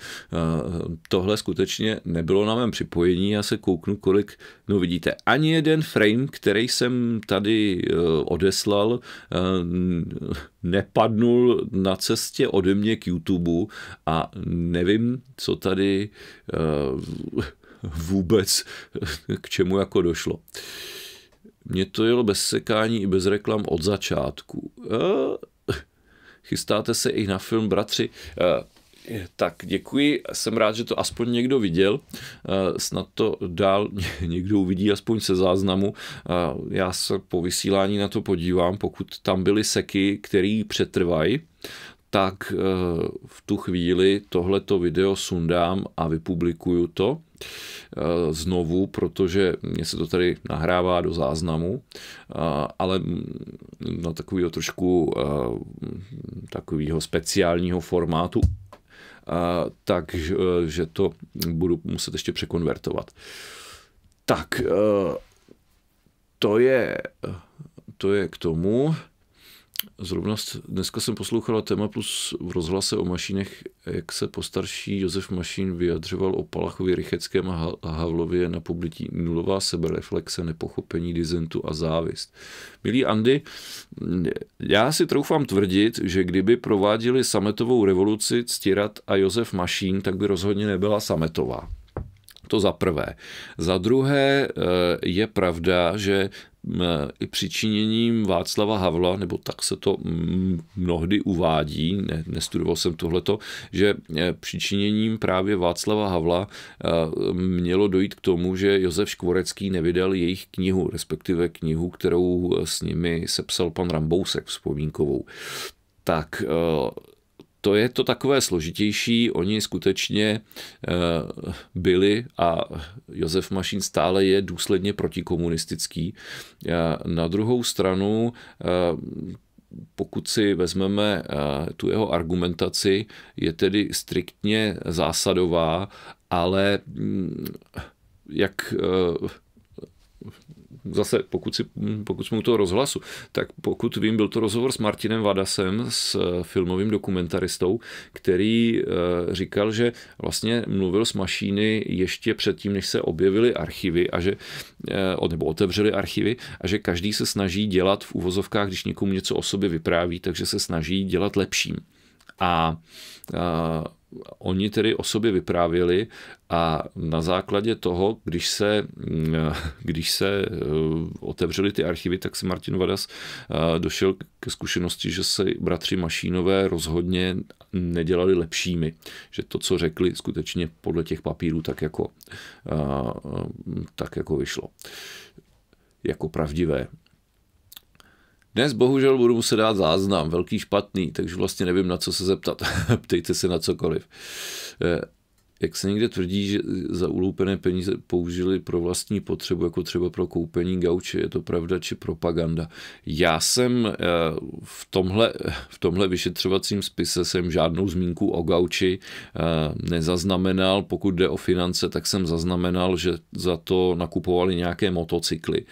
tohle skutečně nebylo na mém připojení, já se kouknu, kolik, no vidíte, ani jeden frame, který jsem tady eh, odeslal, nepadnul na cestě ode mě k YouTube a nevím, co tady vůbec k čemu jako došlo. Mně to jelo bez sekání i bez reklam od začátku chystáte se i na film Bratři. Eh, tak děkuji, jsem rád, že to aspoň někdo viděl, eh, snad to dál někdo uvidí, aspoň se záznamu. Eh, já se po vysílání na to podívám, pokud tam byly seky, které přetrvají, tak eh, v tu chvíli tohleto video sundám a vypublikuju to eh, znovu, protože mě se to tady nahrává do záznamu, eh, ale na no, takového trošku takového speciálního formátu, takže to budu muset ještě překonvertovat. Tak, to je, to je k tomu. Zrovna dneska jsem poslouchala téma plus v rozhlase o mašinech, jak se postarší Josef Mašín vyjadřoval o Palachově, Rycheckém a Havlově na publití nulová sebereflexe, nepochopení dizentu a závist. Milí Andy, já si troufám tvrdit, že kdyby prováděli sametovou revoluci Ctirat a Josef Mašín, tak by rozhodně nebyla sametová. To za prvé. Za druhé eh, je pravda, že Eh, i přičiněním Václava Havla, nebo tak se to mnohdy uvádí, ne, nestudoval jsem tohleto, že eh, přičiněním právě Václava Havla eh, mělo dojít k tomu, že Josef Škvorecký nevydal jejich knihu, respektive knihu, kterou s nimi sepsal pan Rambousek vzpomínkovou. Tak to je to takové složitější. Oni skutečně eh, byli a Josef Mašín stále je důsledně protikomunistický. Eh, na druhou stranu eh, pokud si vezmeme tu jeho argumentaci, je tedy striktně zásadová, ale mm, jak zase, pokud, si, pokud jsme u toho rozhlasu, tak pokud vím, byl to rozhovor s Martinem Vadasem, s eh, filmovým dokumentaristou, který eh, říkal, že vlastně mluvil s mašíny ještě předtím, než se objevily archivy a že, eh, nebo otevřeli archivy a že každý se snaží dělat v uvozovkách, když někomu něco o sobě vypráví, takže se snaží dělat lepším. A, a oni tedy o sobě vyprávěli a na základě toho, když se, mm, když se eh, otevřely ty archivy, tak se Martin Vadas eh, došel ke zkušenosti, že se bratři Mašínové rozhodně nedělali lepšími. Že to, co řekli, skutečně podle těch papírů tak jako, eh, tak jako vyšlo. Jako pravdivé. Dnes bohužel budu muset dát záznam, velký špatný, takže vlastně nevím, na co se zeptat. Ptejte se na cokoliv. Eh, jak se někde tvrdí, že za uloupené peníze použili pro vlastní potřebu, jako třeba pro koupení gauče, je to pravda či propaganda? Já jsem eh, v tomhle, v tomhle vyšetřovacím spise jsem žádnou zmínku o gauči eh, nezaznamenal. Pokud jde o finance, tak jsem zaznamenal, že za to nakupovali nějaké motocykly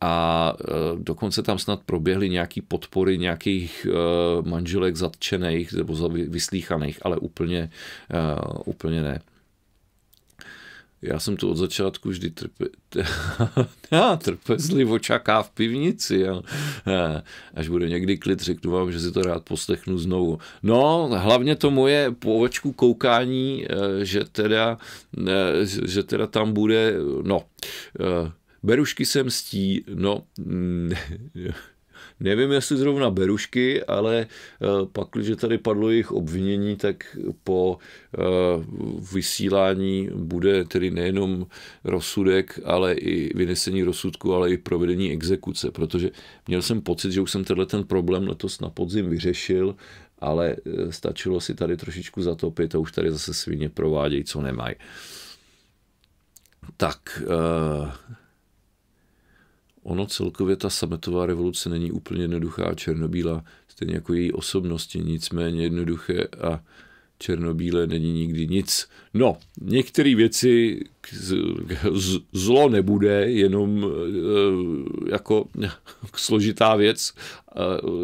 a e, dokonce tam snad proběhly nějaké podpory nějakých e, manželek zatčených nebo vyslíchaných, ale úplně, e, úplně ne. Já jsem to od začátku vždy trpe... já trpezlivo čaká v pivnici. Až bude někdy klid, řeknu vám, že si to rád poslechnu znovu. No, hlavně to moje povočku koukání, že teda, že teda tam bude, no, Berušky jsem stí, no, mm, nevím, jestli zrovna berušky, ale eh, pak, když tady padlo jejich obvinění, tak po eh, vysílání bude tedy nejenom rozsudek, ale i vynesení rozsudku, ale i provedení exekuce, protože měl jsem pocit, že už jsem tenhle ten problém letos na podzim vyřešil, ale eh, stačilo si tady trošičku zatopit a už tady zase svině provádějí, co nemají. Tak, ono celkově ta sametová revoluce není úplně jednoduchá černobílá, stejně jako její osobnosti, nicméně jednoduché a černobílé není nikdy nic. No, některé věci zlo nebude, jenom e, jako složitá věc,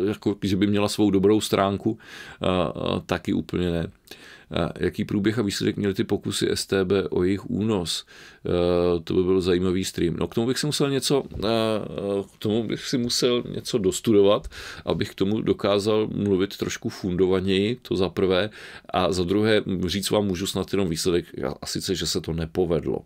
e, jako že by měla svou dobrou stránku, taky úplně ne jaký průběh a výsledek měly ty pokusy STB o jejich únos. Eh, to by byl zajímavý stream. No k tomu bych si musel něco, eh, eh, k tomu bych si musel něco dostudovat, abych k tomu dokázal mluvit trošku fundovaněji, to za prvé, a za druhé říct vám můžu snad jenom výsledek, a sice, že se to nepovedlo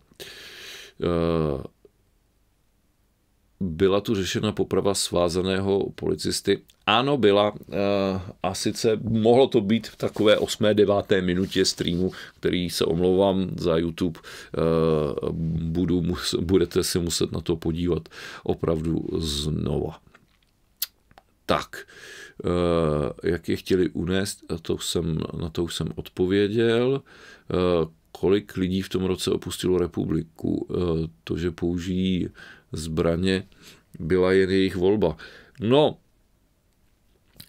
byla tu řešena poprava svázaného policisty. Ano, byla. Eh, a sice mohlo to být v takové 8. 9. minutě streamu, který se omlouvám za YouTube. Eh, budu, budete si muset na to podívat opravdu znova. Tak, eh, jak je chtěli unést, to jsem, na to už jsem odpověděl kolik lidí v tom roce opustilo republiku. To, že použijí zbraně byla jen jejich volba. No,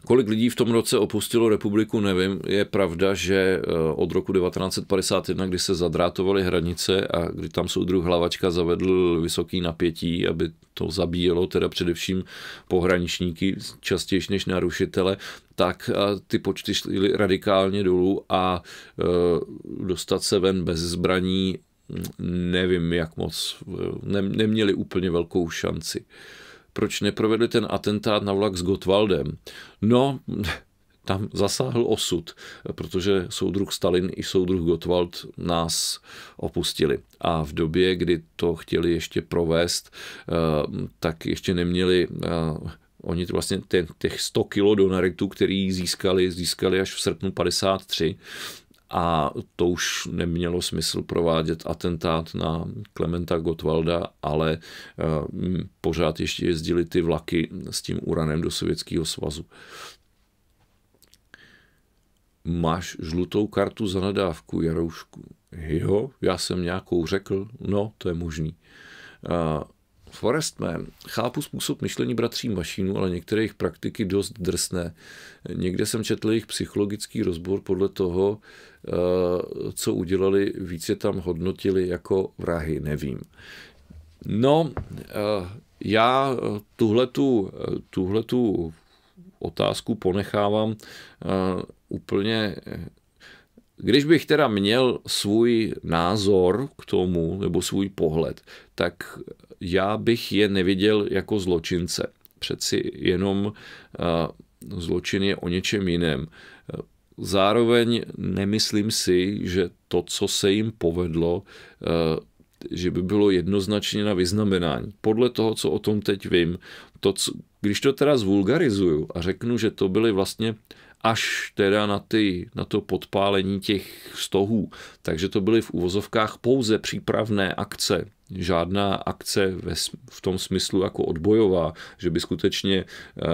Kolik lidí v tom roce opustilo republiku, nevím. Je pravda, že eh, od roku 1951, kdy se zadrátovaly hranice a kdy tam soudruh Hlavačka zavedl vysoký napětí, aby to zabíjelo teda především pohraničníky, častěji než narušitele, tak eh, ty počty šly radikálně dolů a eh, dostat se ven bez zbraní nevím, jak moc, ne, neměli úplně velkou šanci. Proč neprovedli ten atentát na vlak s Gottwaldem? No, tam zasáhl osud, protože soudruh Stalin i soudruh Gottwald nás opustili. A v době, kdy to chtěli ještě provést, eh, tak ještě neměli eh, Oni to vlastně těch 100 kilo donaritu, který získali, získali až v srpnu 53, a to už nemělo smysl provádět atentát na Klementa Gottwalda, ale eh, pořád ještě jezdili ty vlaky s tím uranem do Sovětského svazu. Máš žlutou kartu za nadávku, Jaroušku? Jo, já jsem nějakou řekl, no, to je možný. Eh, Forestman, chápu způsob myšlení bratří Mašínů, ale některé jejich praktiky dost drsné. Někde jsem četl jejich psychologický rozbor podle toho, Eh, co udělali, víc je tam hodnotili jako vrahy, nevím. No, eh, já eh, tuhletu, tuhletu otázku ponechávám úplně když bych teda měl svůj názor k tomu, nebo svůj pohled, tak já bych je neviděl jako zločince. Přeci jenom zločin je o něčem jiném. Zároveň nemyslím si, že to, co se jim povedlo, eh, že by bylo jednoznačně na vyznamenání. Podle toho, co o tom teď vím, to, co, když to teda zvulgarizuju a řeknu, že to byly vlastně až teda na, ty, na to podpálení těch stohů, takže to byly v uvozovkách pouze přípravné akce, žádná akce ve, v tom smyslu jako odbojová, že by skutečně eh,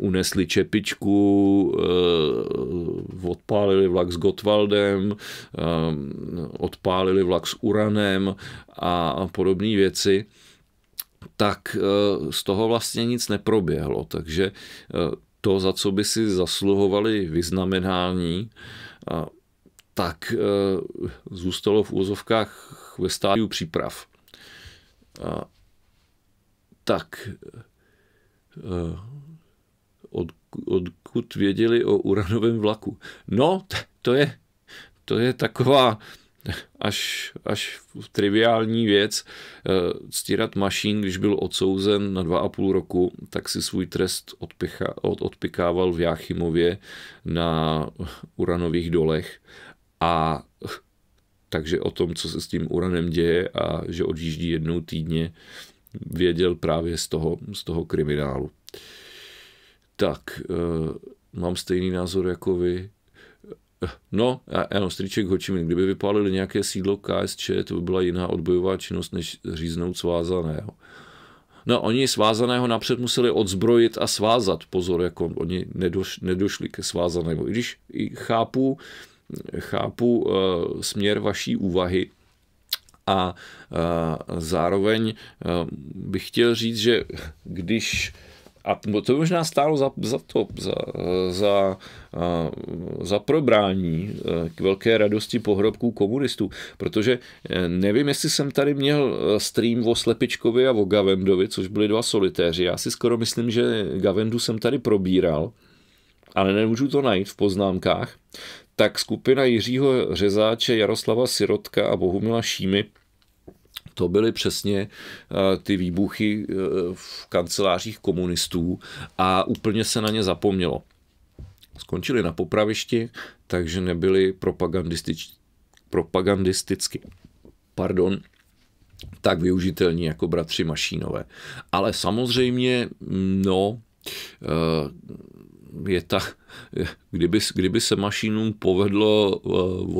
unesli čepičku, eh, odpálili vlak s Gottwaldem, eh, odpálili vlak s Uranem a podobné věci tak eh, z toho vlastně nic neproběhlo. Takže to, za co by si zasluhovali vyznamenání, tak zůstalo v úzovkách ve stádiu příprav. Tak od, odkud věděli o uranovém vlaku. No, to je, to je taková až, až triviální věc. Ctírat eh, Mašín, když byl odsouzen na dva a půl roku, tak si svůj trest odpicha, od, odpikával v Jáchymově na uranových dolech a takže o tom, co se s tím uranem děje a že odjíždí jednou týdně, věděl právě z toho, z toho kriminálu tak uh, mám stejný názor jako vy. Eh, no, ano, striček Hočimin, kdyby vypálili nějaké sídlo KSČ, to by byla jiná odbojová činnost, než říznout svázaného. No, oni svázaného napřed museli odzbrojit a svázat. Pozor, jako oni nedoš, nedošli ke svázanému. I když chápu, chápu uh, směr vaší úvahy, a zároveň bych chtěl říct, že když a to možná stálo za, za to, za, za, za probrání e, k velké radosti pohrobků komunistů, protože e, nevím, jestli jsem tady měl e, stream o Slepičkovi a o Gavendovi, což byly dva solitéři. Já si skoro myslím, že Gavendu jsem tady probíral, ale nemůžu to najít v poznámkách. Tak skupina Jiřího Řezáče, Jaroslava Sirotka a Bohumila Šímy to byly přesně eh, ty výbuchy eh, v kancelářích komunistů a úplně se na ně zapomnělo. Skončili na popravišti, takže nebyli propagandistič, propagandisticky pardon, tak využitelní jako bratři Mašínové. Ale samozřejmě, no, eh, je ta, kdyby, kdyby se Mašínům povedlo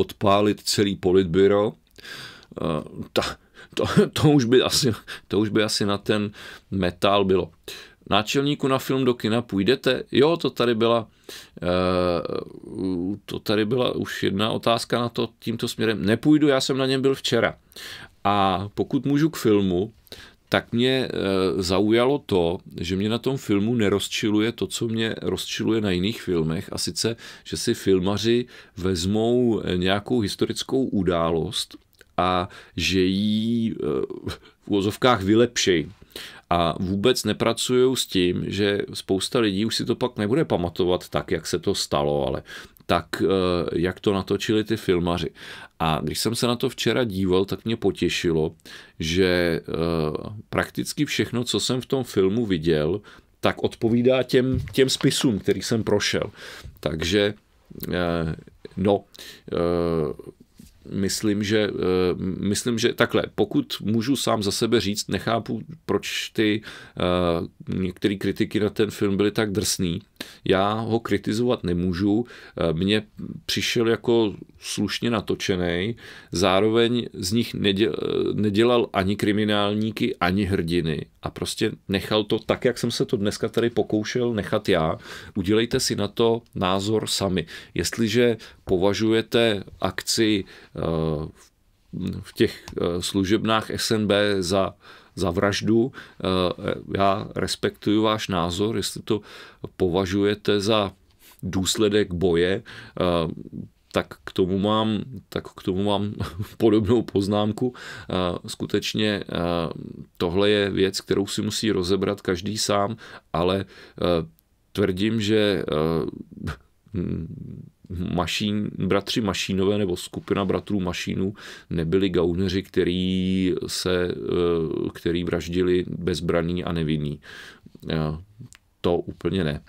odpálit celý politbyro, ta, to, to, už by asi, to už by asi na ten metal bylo. Náčelníku na film do kina půjdete? Jo, to tady byla, eh, to tady byla už jedna otázka na to tímto směrem. Nepůjdu, já jsem na něm byl včera. A pokud můžu k filmu, tak mě eh, zaujalo to, že mě na tom filmu nerozčiluje to, co mě rozčiluje na jiných filmech, a sice, že si filmaři vezmou eh, nějakou historickou událost a že ji eh, v úvozovkách vylepšejí. A vůbec nepracují s tím, že spousta lidí už si to pak nebude pamatovat tak, jak se to stalo, ale tak, eh, jak to natočili ty filmaři. A když jsem se na to včera díval, tak mě potěšilo, že eh, prakticky všechno, co jsem v tom filmu viděl, tak odpovídá těm, těm spisům, který jsem prošel. Takže, no, myslím, že, eh, myslím, že takhle, pokud můžu sám za sebe říct, nechápu, proč ty eh, některé kritiky na ten film byly tak drsný. Já ho kritizovat nemůžu. Eh, mně přišel jako slušně natočený, zároveň z nich neděl, nedělal ani kriminálníky, ani hrdiny a prostě nechal to tak, jak jsem se to dneska tady pokoušel nechat já. Udělejte si na to názor sami. Jestliže považujete akci eh, v těch eh, služebnách SNB za za vraždu. Eh, já respektuju váš názor, jestli to považujete za důsledek boje tak k tomu mám, tak k tomu mám podobnou poznámku. Skutečně tohle je věc, kterou si musí rozebrat každý sám, ale e, tvrdím, že e, mašín, bratři Mašínové nebo skupina bratrů Mašínů nebyli gauneři, který, se, e, který vraždili bezbraný a nevinný. To úplně ne.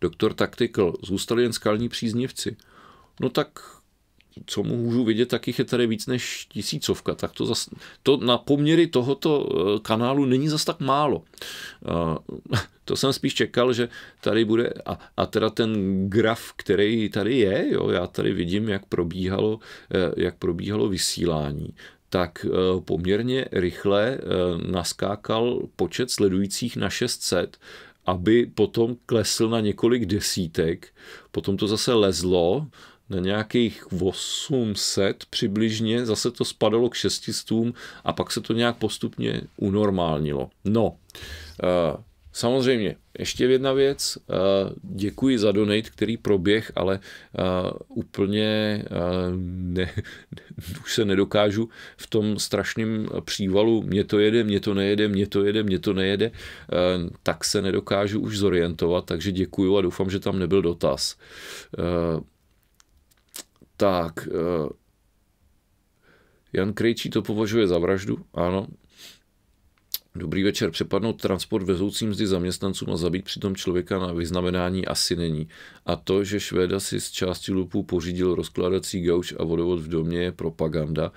Doktor Tactical, zůstali jen skalní příznivci – no tak co můžu vidět, tak jich je tady víc než tisícovka. Tak to, zas, to na poměry tohoto eh, kanálu není zas tak málo. Eh, to jsem spíš čekal, že tady bude, a, a teda ten graf, který tady je, jo, já tady vidím, jak probíhalo, eh, jak probíhalo vysílání, tak poměrně rychle naskákal počet sledujících na 600, aby potom klesl na několik desítek, potom to zase lezlo, na nějakých 800 přibližně, zase to spadalo k 600 a pak se to nějak postupně unormálnilo. No, eh, samozřejmě, ještě jedna věc, eh, děkuji za donate, který proběh, ale eh, úplně ne, už se nedokážu v tom strašném přívalu, mě to jede, mě to nejede, mě to jede, mě to nejede, tak se nedokážu už zorientovat, takže děkuji a doufám, že tam nebyl dotaz. Tak, eh, Jan Krejčí to považuje za vraždu, ano. Dobrý večer, přepadnout transport vezoucí mzdy zaměstnancům a zabít přitom člověka na vyznamenání asi není. A to, že Švéda si z části lupů pořídil rozkládací gauč a vodovod v domě je propaganda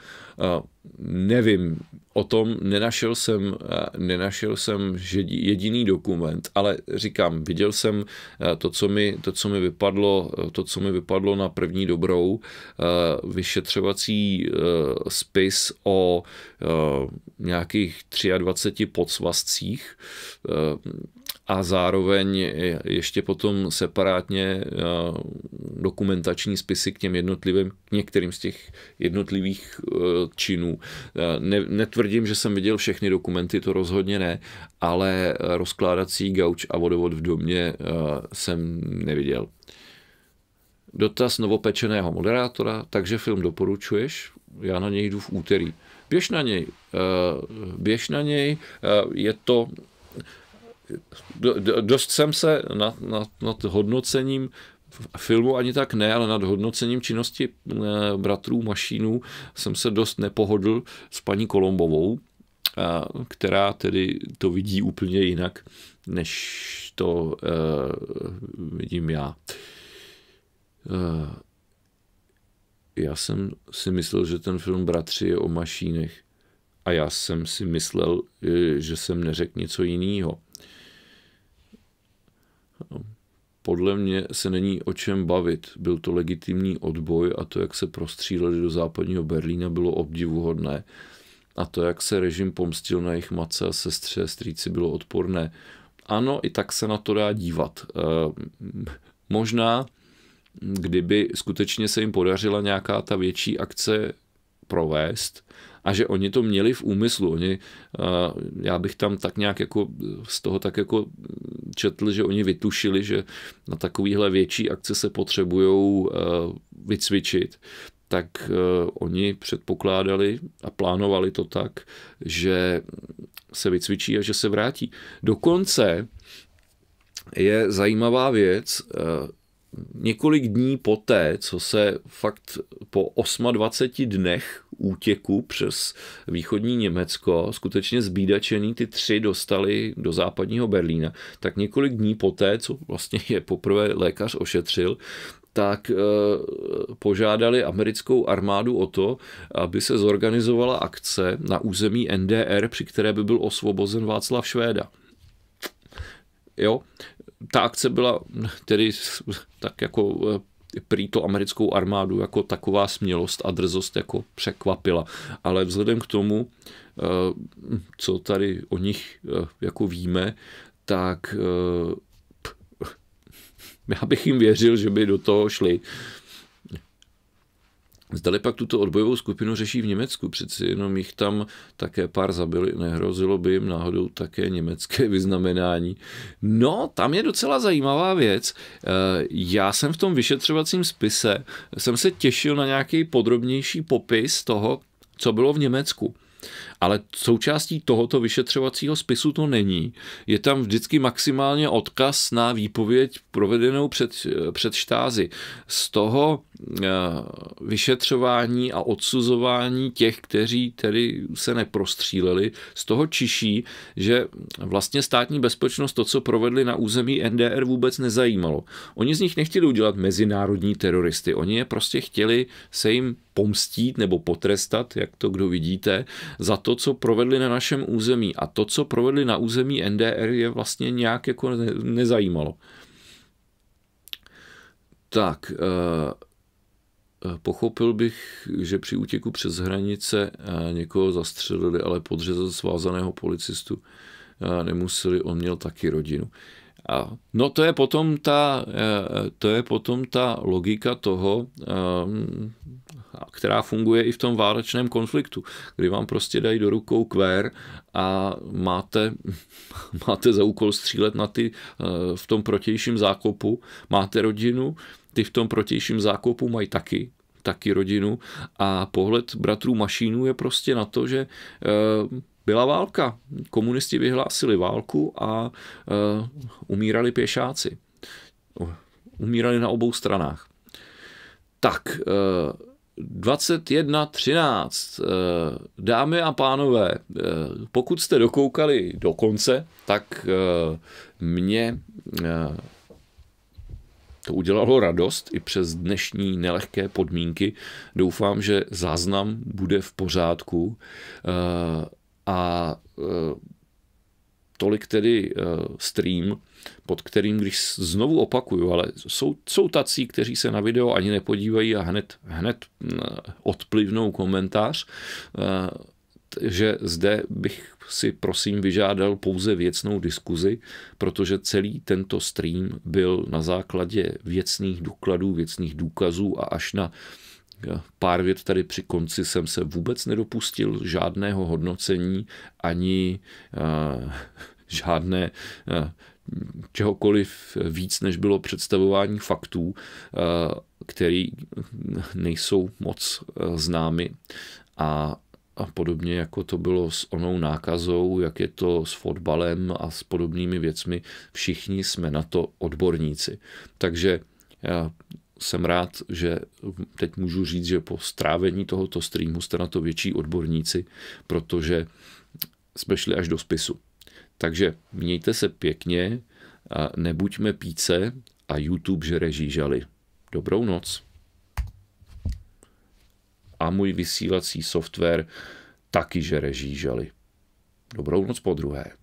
Nevím, o tom nenašel jsem, nenašel jsem jediný dokument, ale říkám, viděl jsem to, co mi, to, co mi, vypadlo, to, co mi vypadlo na první dobrou, vyšetřovací e, spis o e, nějakých 23 podsvazcích, e, a zároveň ještě potom separátně eh, dokumentační spisy k těm jednotlivým, k některým z těch jednotlivých eh, činů. Eh, ne, netvrdím, že jsem viděl všechny dokumenty, to rozhodně ne, ale rozkládací gauč a vodovod v domě jsem neviděl. Dotaz novopečeného moderátora, takže film doporučuješ? Já na něj jdu v úterý. Běž na něj, běž na něj, je to do, dost jsem se nad, nad, nad hodnocením filmu ani tak ne, ale nad hodnocením činnosti eh, bratrů Mašínů jsem se dost nepohodl s paní Kolombovou, eh, která tedy to vidí úplně jinak, než to eh, vidím já. Já jsem si myslel, že ten film Bratři je o mašínech a já jsem si myslel, že jsem neřekl něco jiného. podle mě se není o čem bavit. Byl to legitimní odboj a to, jak se prostříleli do západního Berlína, bylo obdivuhodné. A to, jak se režim pomstil na jejich matce a sestře, strýci, bylo odporné. Ano, i tak se na to dá dívat. Ehm, možná, kdyby skutečně se jim podařila nějaká ta větší akce provést, a že oni to měli v úmyslu. Oni, eh, já bych tam tak nějak jako z toho tak jako četl, že oni vytušili, že na takovýhle větší akce se potřebují eh, vycvičit, tak eh, oni předpokládali a plánovali to tak, že se vycvičí a že se vrátí. Dokonce je zajímavá věc, několik dní poté, co se fakt po 28 dnech útěku přes východní Německo, skutečně zbídačený ty tři dostali do západního Berlína, tak několik dní poté, co vlastně je poprvé lékař ošetřil, tak eh, požádali americkou armádu o to, aby se zorganizovala akce na území NDR, při které by byl osvobozen Václav Švéda. Jo, ta akce byla tedy tak jako eh, prý to americkou armádu jako taková smělost a drzost jako překvapila. Ale vzhledem k tomu, eh, co tady o nich eh, jako víme, tak já bych jim věřil, že by do toho šli. Zdali pak tuto odbojovou skupinu řeší v Německu, přeci jenom jich tam také pár zabili, nehrozilo by jim náhodou také německé vyznamenání. No, tam je docela zajímavá věc. Eh, já jsem v tom vyšetřovacím spise, jsem se těšil na nějaký podrobnější popis toho, co bylo v Německu ale součástí tohoto vyšetřovacího spisu to není. Je tam vždycky maximálně odkaz na výpověď provedenou před, před štázy. Z toho eh, vyšetřování a odsuzování těch, kteří tedy se neprostříleli, z toho čiší, že vlastně státní bezpečnost to, co provedli na území NDR, vůbec nezajímalo. Oni z nich nechtěli udělat mezinárodní teroristy, oni je prostě chtěli se jim pomstít nebo potrestat, jak to kdo vidíte, za to, to, co provedli na našem území a to, co provedli na území NDR, je vlastně nějak jako nezajímalo. Tak, eh, eh, pochopil bych, že při útěku přes hranice eh, někoho zastřelili, ale podřezat svázaného policistu nemuseli, on měl taky rodinu. A, no to je potom ta, to je potom ta logika toho, a která funguje i v tom válečném konfliktu, kdy vám prostě dají do rukou kvér a máte, máte za úkol střílet na ty eh, v tom protějším zákopu, máte rodinu, ty v tom protějším zákopu mají taky taky rodinu a pohled bratrů Mašínů je prostě na to, že eh, byla válka. Komunisti vyhlásili válku a eh, umírali pěšáci. Umírali na obou stranách. Tak, 21.13. Eh, dámy a pánové, eh, pokud jste dokoukali do konce, tak eh, mě to udělalo radost i přes dnešní nelehké podmínky. Doufám, že záznam bude v pořádku. A tolik tedy stream pod kterým, když znovu opakuju, ale jsou, jsou tací, kteří se na video ani nepodívají a hned, hned odplivnou komentář, eh, že zde bych si prosím vyžádal pouze věcnou diskuzi, protože celý tento stream byl na základě věcných důkladů, věcných důkazů a až na eh, pár vět tady při konci jsem se vůbec nedopustil žádného hodnocení ani uh, žádné uh, čehokoliv víc, než bylo představování faktů, eh, které nejsou moc eh, známy a a podobně jako to bylo s onou nákazou, jak je to s fotbalem a s podobnými věcmi, všichni jsme na to odborníci. Takže já eh, jsem rád, že teď můžu říct, že po strávení tohoto streamu jste na to větší odborníci, protože jsme šli až do spisu. Takže mějte se pěkně, a nebuďme píce a YouTube žere žížaly. Dobrou noc. A můj vysílací software taky žere žížaly. Dobrou noc po druhé.